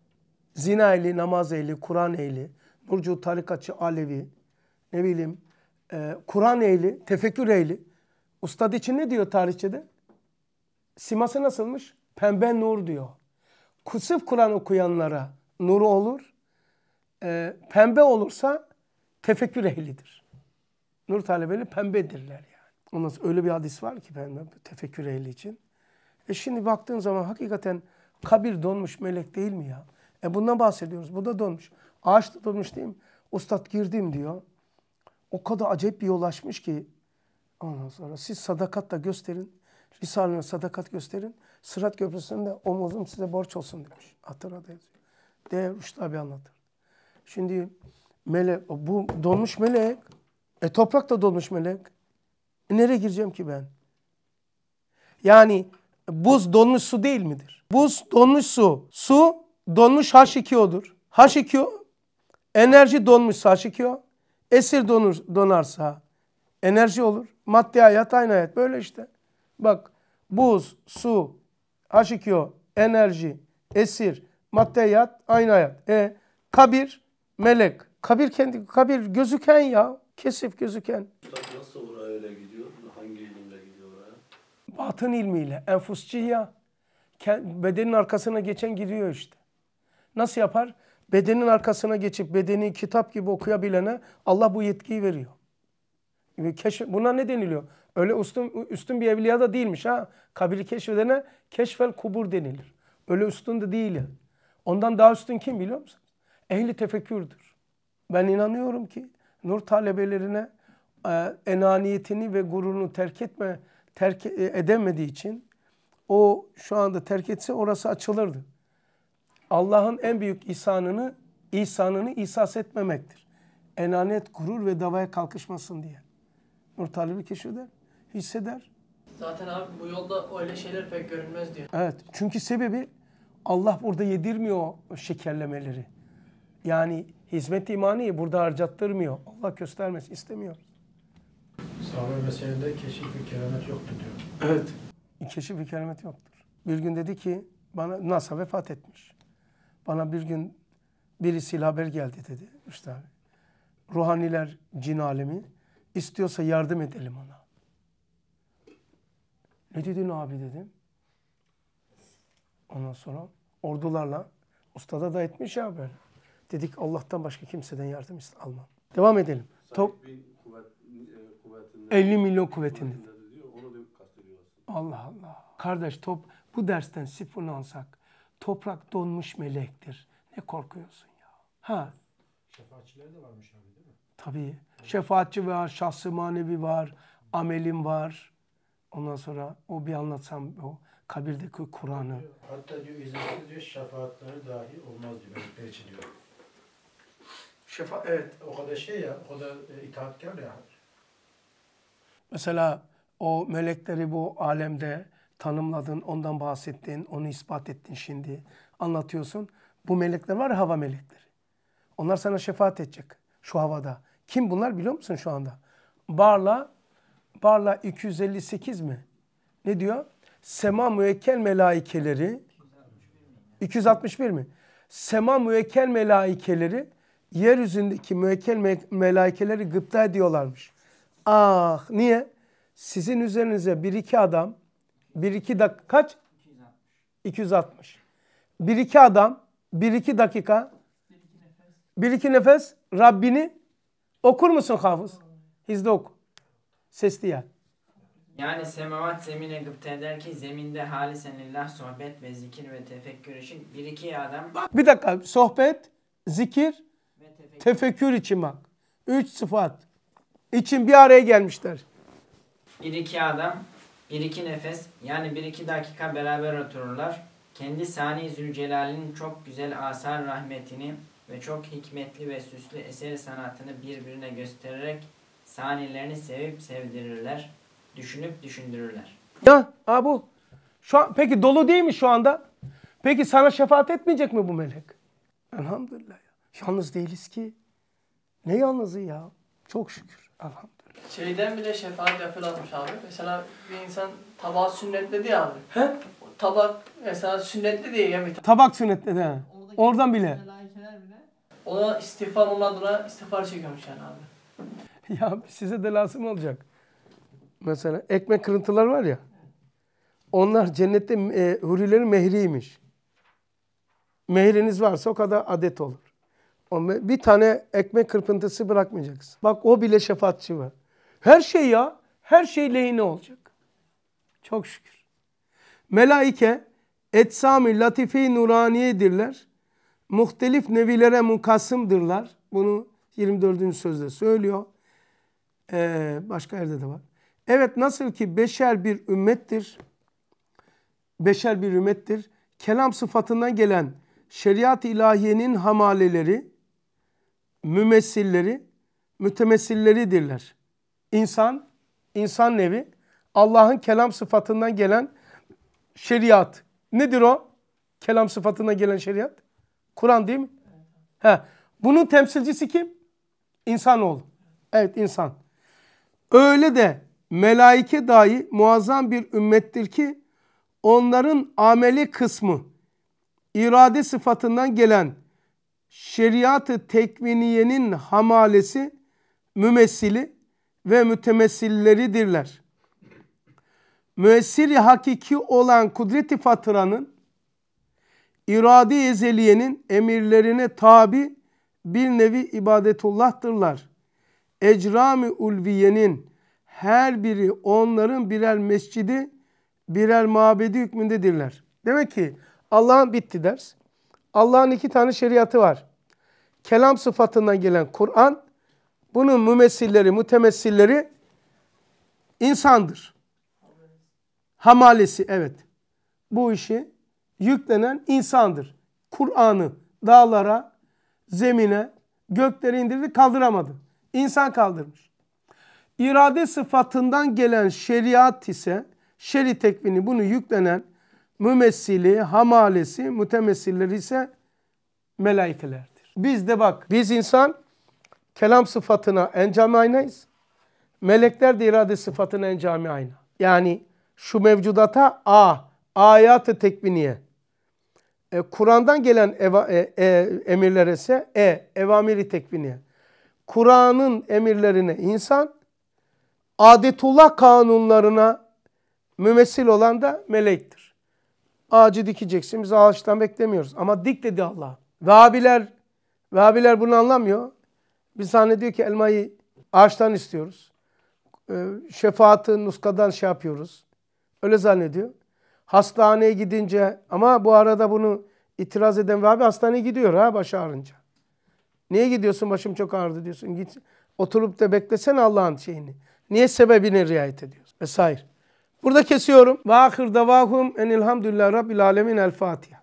Zina ehli, namaz ehli, Kur'an ehli, Nurcu, tarikatçı, Alevi, ne bileyim, e, Kur'an ehli, tefekkür ehli. Ustad için ne diyor tarihçede? Siması nasılmış? Pembe nur diyor. Kusuf Kur'an okuyanlara nuru olur. E, pembe olursa tefekkür ehlidir. Nur talebeli pembedirler yani. Ondan öyle bir hadis var ki pembe tefekkür ehli için. E şimdi baktığın zaman hakikaten kabir donmuş melek değil mi ya? E bundan bahsediyoruz. Bu da donmuş. Ağaç da donmuş değil mi? Ustad girdim diyor. O kadar acayip bir yol açmış ki. Ondan sonra siz sadakatla gösterin. Risale'ne sadakat gösterin. Sırat köprüsünde omuzum size borç olsun demiş. Hatırada yazıyor. Değer Rüştü abi anlatır. Şimdi Melek, bu donmuş melek. E toprak da donmuş melek. E, nereye gireceğim ki ben? Yani buz donmuş su değil midir? Buz donmuş su. Su donmuş H2O'dur. H2O enerji donmuşsa H2O. Esir donur, donarsa enerji olur. Maddi hayat aynı hayat. Böyle işte. Bak buz, su, H2O, enerji, esir, maddi hayat aynı hayat. E, kabir, melek. Kabir kendi kabir gözüken ya. Kesif gözüken. Nasıl oraya öyle gidiyor? Hangi ilimle gidiyor oraya? Batın ilmiyle. ya, Bedenin arkasına geçen giriyor işte. Nasıl yapar? Bedenin arkasına geçip bedeni kitap gibi okuyabilene Allah bu yetkiyi veriyor. Keşf, buna ne deniliyor? Öyle üstün, üstün bir evliya da değilmiş ha. Kabiri keşfedene keşfel kubur denilir. Öyle üstün de değil. Ondan daha üstün kim biliyor musun? Ehli tefekkürdür. Ben inanıyorum ki nur talebelerine e, enaniyetini ve gururunu terk etme terk e, edemediği için o şu anda terk etse orası açılırdı. Allah'ın en büyük ihsanını ihsanını ihsas etmemektir. Enaniyet, gurur ve davaya kalkışmasın diye. Nur talebi keşfeder, hisseder. Zaten abi bu yolda öyle şeyler pek görünmez diyor. Evet. Çünkü sebebi Allah burada yedirmiyor o şekerlemeleri. Yani hizmet imaniyi burada harcattırmıyor. Allah göstermez, istemiyor. Sahabe meselinde keşif-i keramet yoktu diyor. Evet. Keşif-i keramet yoktur. Bir gün dedi ki bana NASA vefat etmiş. Bana bir gün birisiyle haber geldi dedi Üstad abi. Ruhaniler cin alemi istiyorsa yardım edelim ona. Ne dedin abi dedim. Ondan sonra ordularla ustada da etmiş ya böyle. Dedik Allah'tan başka kimseden yardım almam. Devam edelim. Top, 50 e, milyon kuvvetinde. Allah Allah. Kardeş top bu dersten sifonu alsak toprak donmuş melektir. Ne korkuyorsun ya? Ha. Şefaatçiler de varmış abi değil mi? Tabii. Şefaatçi var, şahsı manevi var, amelim var. Ondan sonra o bir anlatsam o kabirdeki Kur'an'ı. Hatta diyor izinsiz diyor şefaatleri dahi olmaz diyor melekler için diyor. Şefa evet o kadar şey ya o kadar e, itaatkar ya. Mesela o melekleri bu alemde tanımladın, ondan bahsettin, onu ispat ettin şimdi. Anlatıyorsun. Bu melekler var ya hava melekleri. Onlar sana şefaat edecek şu havada. Kim bunlar biliyor musun şu anda? Barla, Barla 258 mi? Ne diyor? Sema müekkel melaikeleri 261 mi? Sema müekkel melaikeleri yeryüzündeki müekkel me melaikeleri gıpta ediyorlarmış. Ah niye? Sizin üzerinize bir iki adam bir iki dakika kaç? 260. Bir iki adam bir iki dakika bir iki nefes Rabbini okur musun hafız? Hizde oku. Sesli yani. Yani semavat zemine gıpta eder ki zeminde halisen lillah sohbet ve zikir ve tefekkür için bir iki adam. bir dakika sohbet, zikir Tefekkür için bak. Üç sıfat için bir araya gelmişler. Bir iki adam, bir iki nefes yani bir iki dakika beraber otururlar. Kendi Sani Zülcelal'in çok güzel asar rahmetini ve çok hikmetli ve süslü eser sanatını birbirine göstererek sanilerini sevip sevdirirler, düşünüp düşündürürler. Ya, ha bu. Şu an, peki dolu değil mi şu anda? Peki sana şefaat etmeyecek mi bu melek? Elhamdülillah. Yalnız değiliz ki. Ne yalnızı ya? Çok şükür. Elhamdülillah. Şeyden bile şefaat yapılatmış abi. Mesela bir insan tabağı sünnetledi ya abi. He? Tabak mesela sünnetli diye yemek. Tabak sünnetledi he. Oradan bile. Ona istiğfar, onun adına istiğfar çekiyormuş yani abi. ya size de lazım olacak. Mesela ekmek kırıntılar var ya. Onlar cennette e, hurilerin mehriymiş. Mehriniz varsa o kadar adet olur. Bir tane ekmek kırpıntısı bırakmayacaksın. Bak o bile şefaatçi var. Her şey ya, her şey lehine olacak. Çok şükür. Melaike etsami latifi nuraniyedirler. Muhtelif nevilere mukasımdırlar. Bunu 24. sözde söylüyor. Ee, başka yerde de var. Evet nasıl ki beşer bir ümmettir. Beşer bir ümmettir. Kelam sıfatına gelen şeriat ilahiyenin hamaleleri mümessilleri, mütemessilleridirler. İnsan, insan nevi Allah'ın kelam sıfatından gelen şeriat. Nedir o? Kelam sıfatından gelen şeriat. Kur'an değil mi? He. Bunun temsilcisi kim? İnsanoğlu. Evet insan. Öyle de melaike dahi muazzam bir ümmettir ki onların ameli kısmı irade sıfatından gelen şeriatı tekviniyenin hamalesi, mümessili ve mütemessilleridirler. Müessiri hakiki olan kudreti fatıranın, iradi ezeliyenin emirlerine tabi bir nevi ibadetullah'tırlar. Ecrami ulviyenin her biri onların birer mescidi, birer mabedi hükmündedirler. Demek ki Allah'ın bitti ders. Allah'ın iki tane şeriatı var. Kelam sıfatından gelen Kur'an, bunun mümessilleri, mütemessilleri insandır. Hamalesi, evet. Bu işi yüklenen insandır. Kur'an'ı dağlara, zemine, göklere indirdi, kaldıramadı. İnsan kaldırmış. İrade sıfatından gelen şeriat ise, şeri tekvini bunu yüklenen mümessili, hamalesi, mütemessilleri ise melaikelerdir. Biz de bak biz insan kelam sıfatına encami aynayız. Melekler de irade sıfatına encami ayna. Yani şu mevcudata A, ayatı tekviniye. E, Kur'an'dan gelen eva, e, e, emirlere ise E, evamiri tekviniye. Kur'an'ın emirlerine insan, adetullah kanunlarına mümessil olan da melektir ağacı dikeceksin. Biz ağaçtan beklemiyoruz. Ama dik dedi Allah. Vahabiler, Vahabiler bunu anlamıyor. Bir sahne diyor ki elmayı ağaçtan istiyoruz. Ee, şefaatı nuskadan şey yapıyoruz. Öyle zannediyor. Hastaneye gidince ama bu arada bunu itiraz eden Vahabi hastaneye gidiyor ha baş ağrınca. Niye gidiyorsun başım çok ağrıdı diyorsun. Git oturup da beklesene Allah'ın şeyini. Niye sebebine riayet ediyorsun? Vesaire. Burada kesiyorum. Ve ahir davahum en ilhamdülillah rabbil alemin el Fatiha.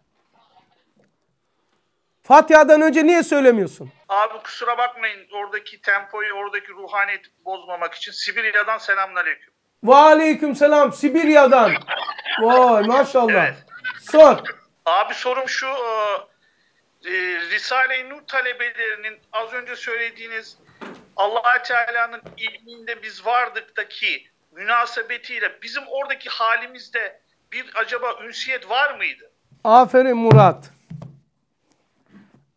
Fatiha'dan önce niye söylemiyorsun? Abi kusura bakmayın oradaki tempoyu, oradaki ruhaniyeti bozmamak için Sibirya'dan selamünaleyküm. Ve aleyküm selam Sibirya'dan. Vay maşallah. Evet. Sor. Abi sorum şu e, e Risale-i Nur talebelerinin az önce söylediğiniz allah Teala'nın ilminde biz ki münasebetiyle bizim oradaki halimizde bir acaba ünsiyet var mıydı? Aferin Murat.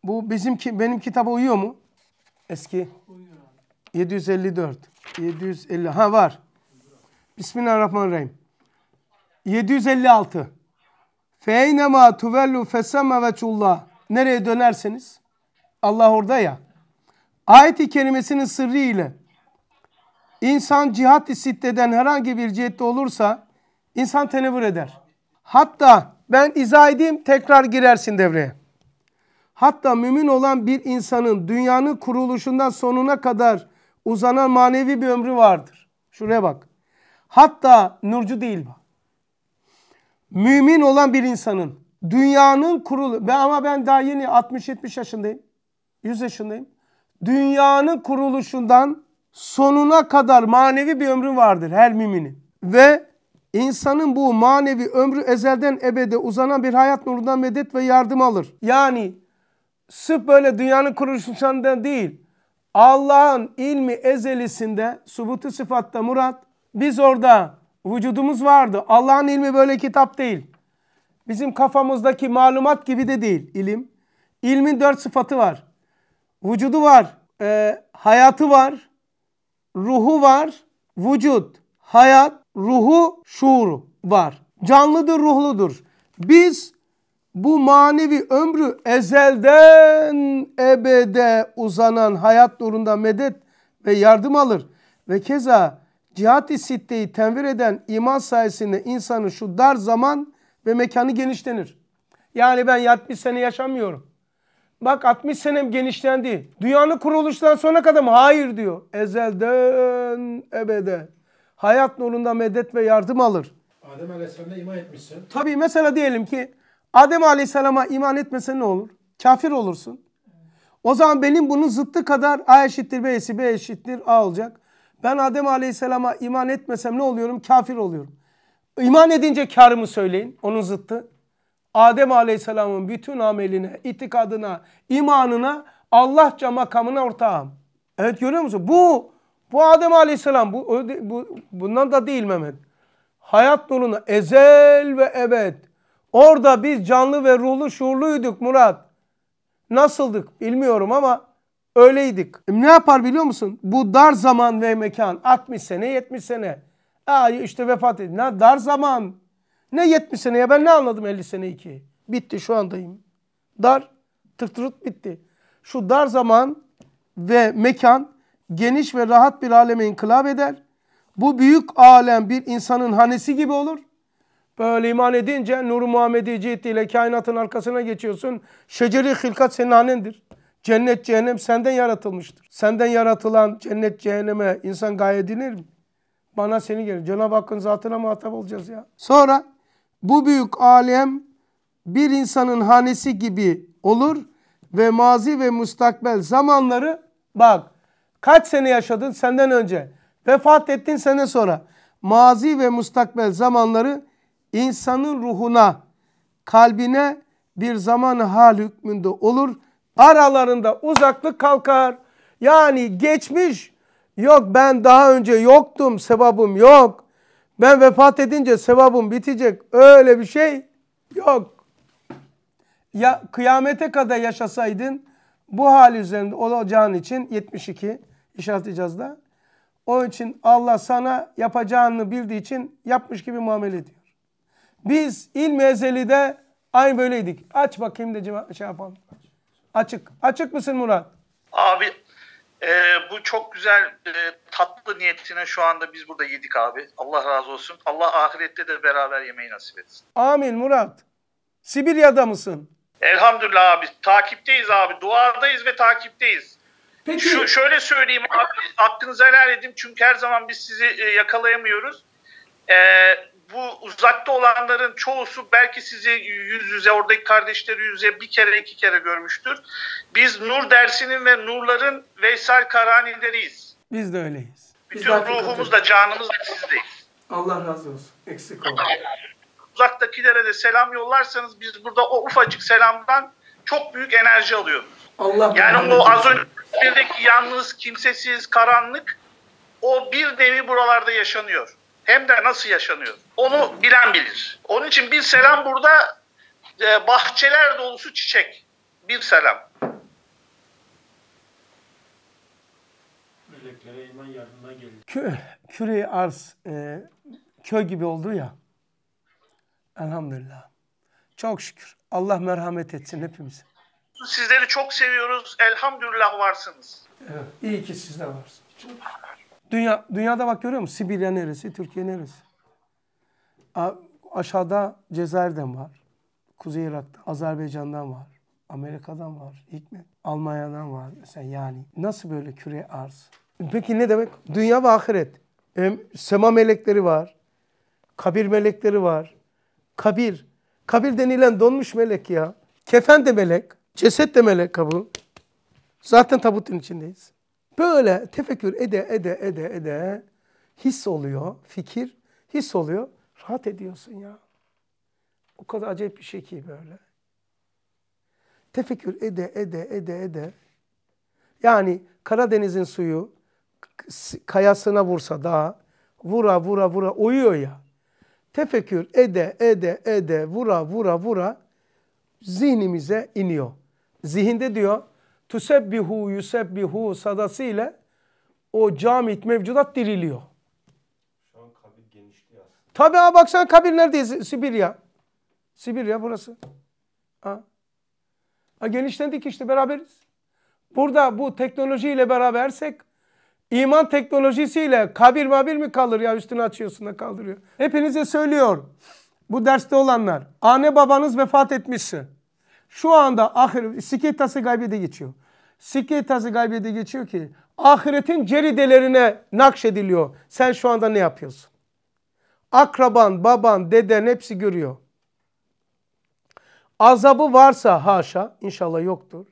Bu bizimki benim kitaba uyuyor mu? Eski. 754. 750. Ha var. Bismillahirrahmanirrahim. 756. Feynema tuvellu fesema veçullah. Nereye dönerseniz Allah orada ya. Ayet-i kerimesinin sırrı ile İnsan cihat sitteden herhangi bir cihette olursa insan tenevvür eder. Hatta ben izah edeyim tekrar girersin devreye. Hatta mümin olan bir insanın dünyanın kuruluşundan sonuna kadar uzanan manevi bir ömrü vardır. Şuraya bak. Hatta nurcu değil bak. Mümin olan bir insanın dünyanın kurulu ben, ama ben daha yeni 60-70 yaşındayım. 100 yaşındayım. Dünyanın kuruluşundan sonuna kadar manevi bir ömrü vardır her müminin. Ve insanın bu manevi ömrü ezelden ebede uzanan bir hayat nurundan medet ve yardım alır. Yani sırf böyle dünyanın kuruluşundan değil. Allah'ın ilmi ezelisinde subutu sıfatta murat biz orada vücudumuz vardı. Allah'ın ilmi böyle kitap değil. Bizim kafamızdaki malumat gibi de değil ilim. İlmin dört sıfatı var. Vücudu var, e, hayatı var, ruhu var, vücut, hayat, ruhu, şuur var. Canlıdır, ruhludur. Biz bu manevi ömrü ezelden ebede uzanan hayat nurunda medet ve yardım alır. Ve keza cihat-i sitteyi tenvir eden iman sayesinde insanın şu dar zaman ve mekanı genişlenir. Yani ben 70 sene yaşamıyorum. Bak 60 senem genişlendi. Dünyanın kuruluştan sonra kadar mı? Hayır diyor. Ezelden ebede. Hayat nurunda medet ve yardım alır. Adem Aleyhisselam'a iman etmişsin. Tabii mesela diyelim ki Adem Aleyhisselam'a iman etmesen ne olur? Kafir olursun. O zaman benim bunun zıttı kadar A eşittir B eşittir, B eşittir A olacak. Ben Adem Aleyhisselam'a iman etmesem ne oluyorum? Kafir oluyorum. İman edince karımı söyleyin. Onun zıttı. Adem Aleyhisselam'ın bütün ameline, itikadına, imanına, Allahça makamına ortağım. Evet görüyor musun? Bu, bu Adem Aleyhisselam. Bu, bu, bundan da değil Mehmet. Hayat nuruna ezel ve ebed. Orada biz canlı ve ruhlu şuurluyduk Murat. Nasıldık bilmiyorum ama öyleydik. E ne yapar biliyor musun? Bu dar zaman ve mekan 60 sene 70 sene. Aa işte vefat edin. Ne dar zaman ne 70 seneye ben ne anladım 50 seneyi ki? Bitti şu andayım. Dar, tırtırıt bitti. Şu dar zaman ve mekan geniş ve rahat bir aleme inkılap eder. Bu büyük alem bir insanın hanesi gibi olur. Böyle iman edince Nur-u Muhammedi ciddiyle kainatın arkasına geçiyorsun. Şeceri hilkat senin hanendir. Cennet cehennem senden yaratılmıştır. Senden yaratılan cennet cehenneme insan gayet edinir mi? Bana seni gelir. Cenab-ı Hakk'ın zatına muhatap olacağız ya. Sonra bu büyük alem bir insanın hanesi gibi olur ve mazi ve mustakbel zamanları bak kaç sene yaşadın senden önce vefat ettin sene sonra mazi ve mustakbel zamanları insanın ruhuna kalbine bir zaman hal hükmünde olur aralarında uzaklık kalkar yani geçmiş yok ben daha önce yoktum sebabım yok ben vefat edince sevabım bitecek. Öyle bir şey yok. Ya kıyamete kadar yaşasaydın bu hal üzerinde olacağın için 72 işaret icazda. Onun için Allah sana yapacağını bildiği için yapmış gibi muamele ediyor. Biz ilmi ezelide aynı böyleydik. Aç bakayım da şey yapalım. Açık. Açık mısın Murat? Abi e, bu çok güzel e, tatlı niyetine şu anda biz burada yedik abi. Allah razı olsun. Allah ahirette de beraber yemeği nasip etsin. Amin Murat. Sibirya'da mısın? Elhamdülillah abi. Takipteyiz abi. Duardayız ve takipteyiz. Peki. Şu, şöyle söyleyeyim abi. Hakkınızı helal edin. Çünkü her zaman biz sizi e, yakalayamıyoruz. E, bu uzakta olanların çoğusu belki sizi yüz yüze, oradaki kardeşleri yüz yüze bir kere iki kere görmüştür. Biz Nur dersinin ve Nurların Veysel Karanileriyiz. Biz de öyleyiz. Bütün Biz canımız da sizdeyiz. Allah razı olsun. Eksik olun. Uzaktakilere de selam yollarsanız biz burada o ufacık selamdan çok büyük enerji alıyoruz. Allah yani o az önceki yalnız, kimsesiz, karanlık o bir nevi buralarda yaşanıyor hem de nasıl yaşanıyor. Onu bilen bilir. Onun için bir selam burada e, bahçeler dolusu çiçek. Bir selam. Meleklere iman yardımına küre arz e, köy gibi oldu ya. Elhamdülillah. Çok şükür. Allah merhamet etsin hepimize. Sizleri çok seviyoruz. Elhamdülillah varsınız. Evet, iyi ki siz de varsınız. Çok Dünya, dünyada bak görüyor musun? Sibirya neresi? Türkiye neresi? A, aşağıda Cezayir'den var. Kuzey Irak'ta, Azerbaycan'dan var. Amerika'dan var. Hikmet. Almanya'dan var. Mesela yani. Nasıl böyle küre arz? Peki ne demek? Dünya ve ahiret. Hem sema melekleri var. Kabir melekleri var. Kabir. Kabir denilen donmuş melek ya. Kefen de melek. Ceset de melek kabuğu. Zaten tabutun içindeyiz. Böyle tefekkür ede ede ede ede his oluyor, fikir his oluyor. Rahat ediyorsun ya. O kadar acayip bir şey ki böyle. Tefekkür ede ede ede ede. Yani Karadeniz'in suyu kayasına vursa da vura vura vura oyuyor ya. Tefekkür ede ede ede vura vura vura zihnimize iniyor. Zihinde diyor tüsebbihu yusebbihu sadası ile o camit mevcudat diriliyor. Şu an kabir genişti ya. Tabi ha baksana kabir neredeyiz? Sibirya. Sibirya burası. Ha. ha genişledik işte beraberiz. Burada bu teknolojiyle berabersek iman teknolojisiyle kabir mabir mi kalır ya üstünü açıyorsun da kaldırıyor. Hepinize söylüyor bu derste olanlar. Anne babanız vefat etmişse şu anda ahir sikitası gaybede geçiyor. Sikitası gaybede geçiyor ki ahiretin ceridelerine nakşediliyor. Sen şu anda ne yapıyorsun? Akraban, baban, deden hepsi görüyor. Azabı varsa haşa inşallah yoktur.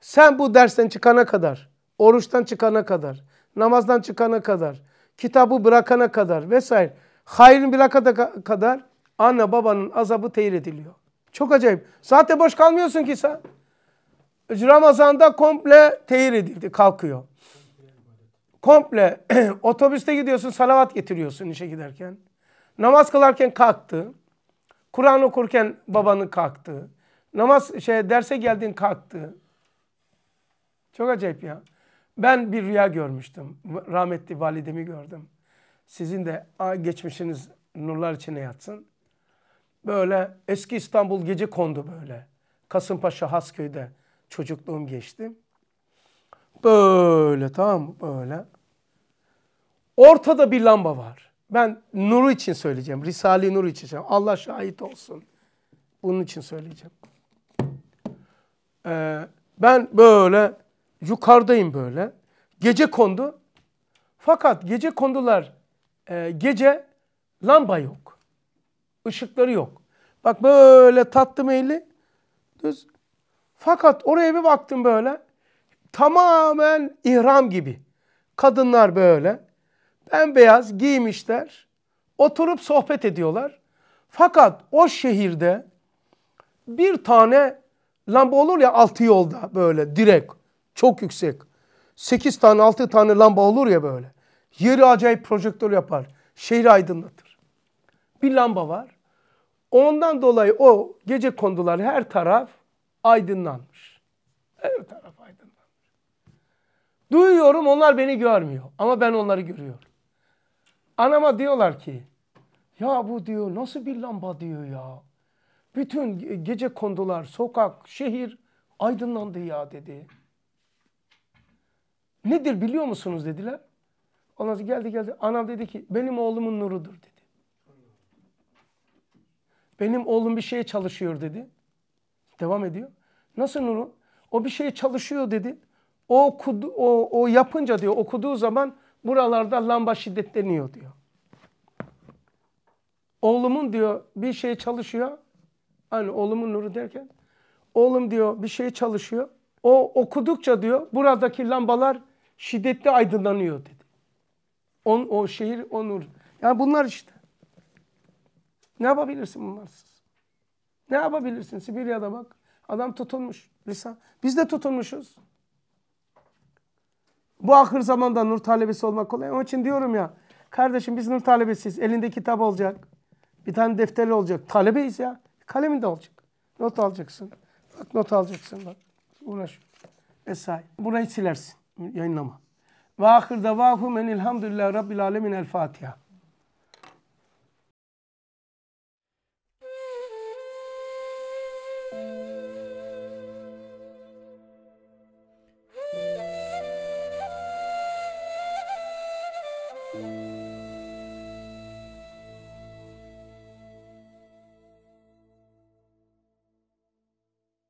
Sen bu dersten çıkana kadar, oruçtan çıkana kadar, namazdan çıkana kadar, kitabı bırakana kadar vesaire hayrın bırakana kadar anne babanın azabı teyir ediliyor. Çok acayip. Zaten boş kalmıyorsun ki sen. Ramazan'da komple tehir edildi, kalkıyor. Komple otobüste gidiyorsun, salavat getiriyorsun işe giderken. Namaz kılarken kalktı. Kur'an okurken babanı kalktı. Namaz şey derse geldin kalktı. Çok acayip ya. Ben bir rüya görmüştüm. Rahmetli validemi gördüm. Sizin de geçmişiniz nurlar içine yatsın. Böyle eski İstanbul gece kondu böyle. Kasımpaşa Hasköy'de çocukluğum geçti. Böyle tamam mı? Böyle. Ortada bir lamba var. Ben nuru için söyleyeceğim. Risale-i Nur için Allah şahit olsun. Bunun için söyleyeceğim. Ee, ben böyle yukarıdayım böyle. Gece kondu. Fakat gece kondular e, gece lamba yok. Işıkları yok. Bak böyle tattım eli. Düz. Fakat oraya bir baktım böyle. Tamamen ihram gibi. Kadınlar böyle. Bembeyaz giymişler. Oturup sohbet ediyorlar. Fakat o şehirde bir tane lamba olur ya altı yolda böyle direkt. Çok yüksek. Sekiz tane altı tane lamba olur ya böyle. Yeri acayip projektör yapar. Şehri aydınlatır. Bir lamba var. Ondan dolayı o gece kondular her taraf aydınlanmış. Her taraf aydınlanmış. Duyuyorum onlar beni görmüyor ama ben onları görüyorum. Anama diyorlar ki ya bu diyor nasıl bir lamba diyor ya. Bütün gece kondular, sokak, şehir aydınlandı ya dedi. Nedir biliyor musunuz dediler. Ondan sonra geldi geldi. Anam dedi ki benim oğlumun nurudur dedi. Benim oğlum bir şeye çalışıyor dedi. Devam ediyor. Nasıl Nuru? O bir şeye çalışıyor dedi. O, okudu, o, o yapınca diyor okuduğu zaman buralarda lamba şiddetleniyor diyor. Oğlumun diyor bir şeye çalışıyor. Hani oğlumun nuru derken. Oğlum diyor bir şeye çalışıyor. O okudukça diyor buradaki lambalar şiddetli aydınlanıyor dedi. On, o şehir o nur. Yani bunlar işte. Ne yapabilirsin bunlarsız? Ne yapabilirsin? Sibirya'da bak. Adam tutulmuş Lisan. Biz de tutulmuşuz. Bu ahir zamanda nur talebesi olmak kolay. Onun için diyorum ya. Kardeşim biz nur talebesiyiz. Elinde kitap olacak. Bir tane defteri olacak. Talebeyiz ya. Kalemin de olacak. Not alacaksın. Bak not alacaksın bak. Uğraş. Vesaire. Burayı silersin. Yayınlama. Ve ahirde vahum en elhamdülillah rabbil alemin el Fatiha.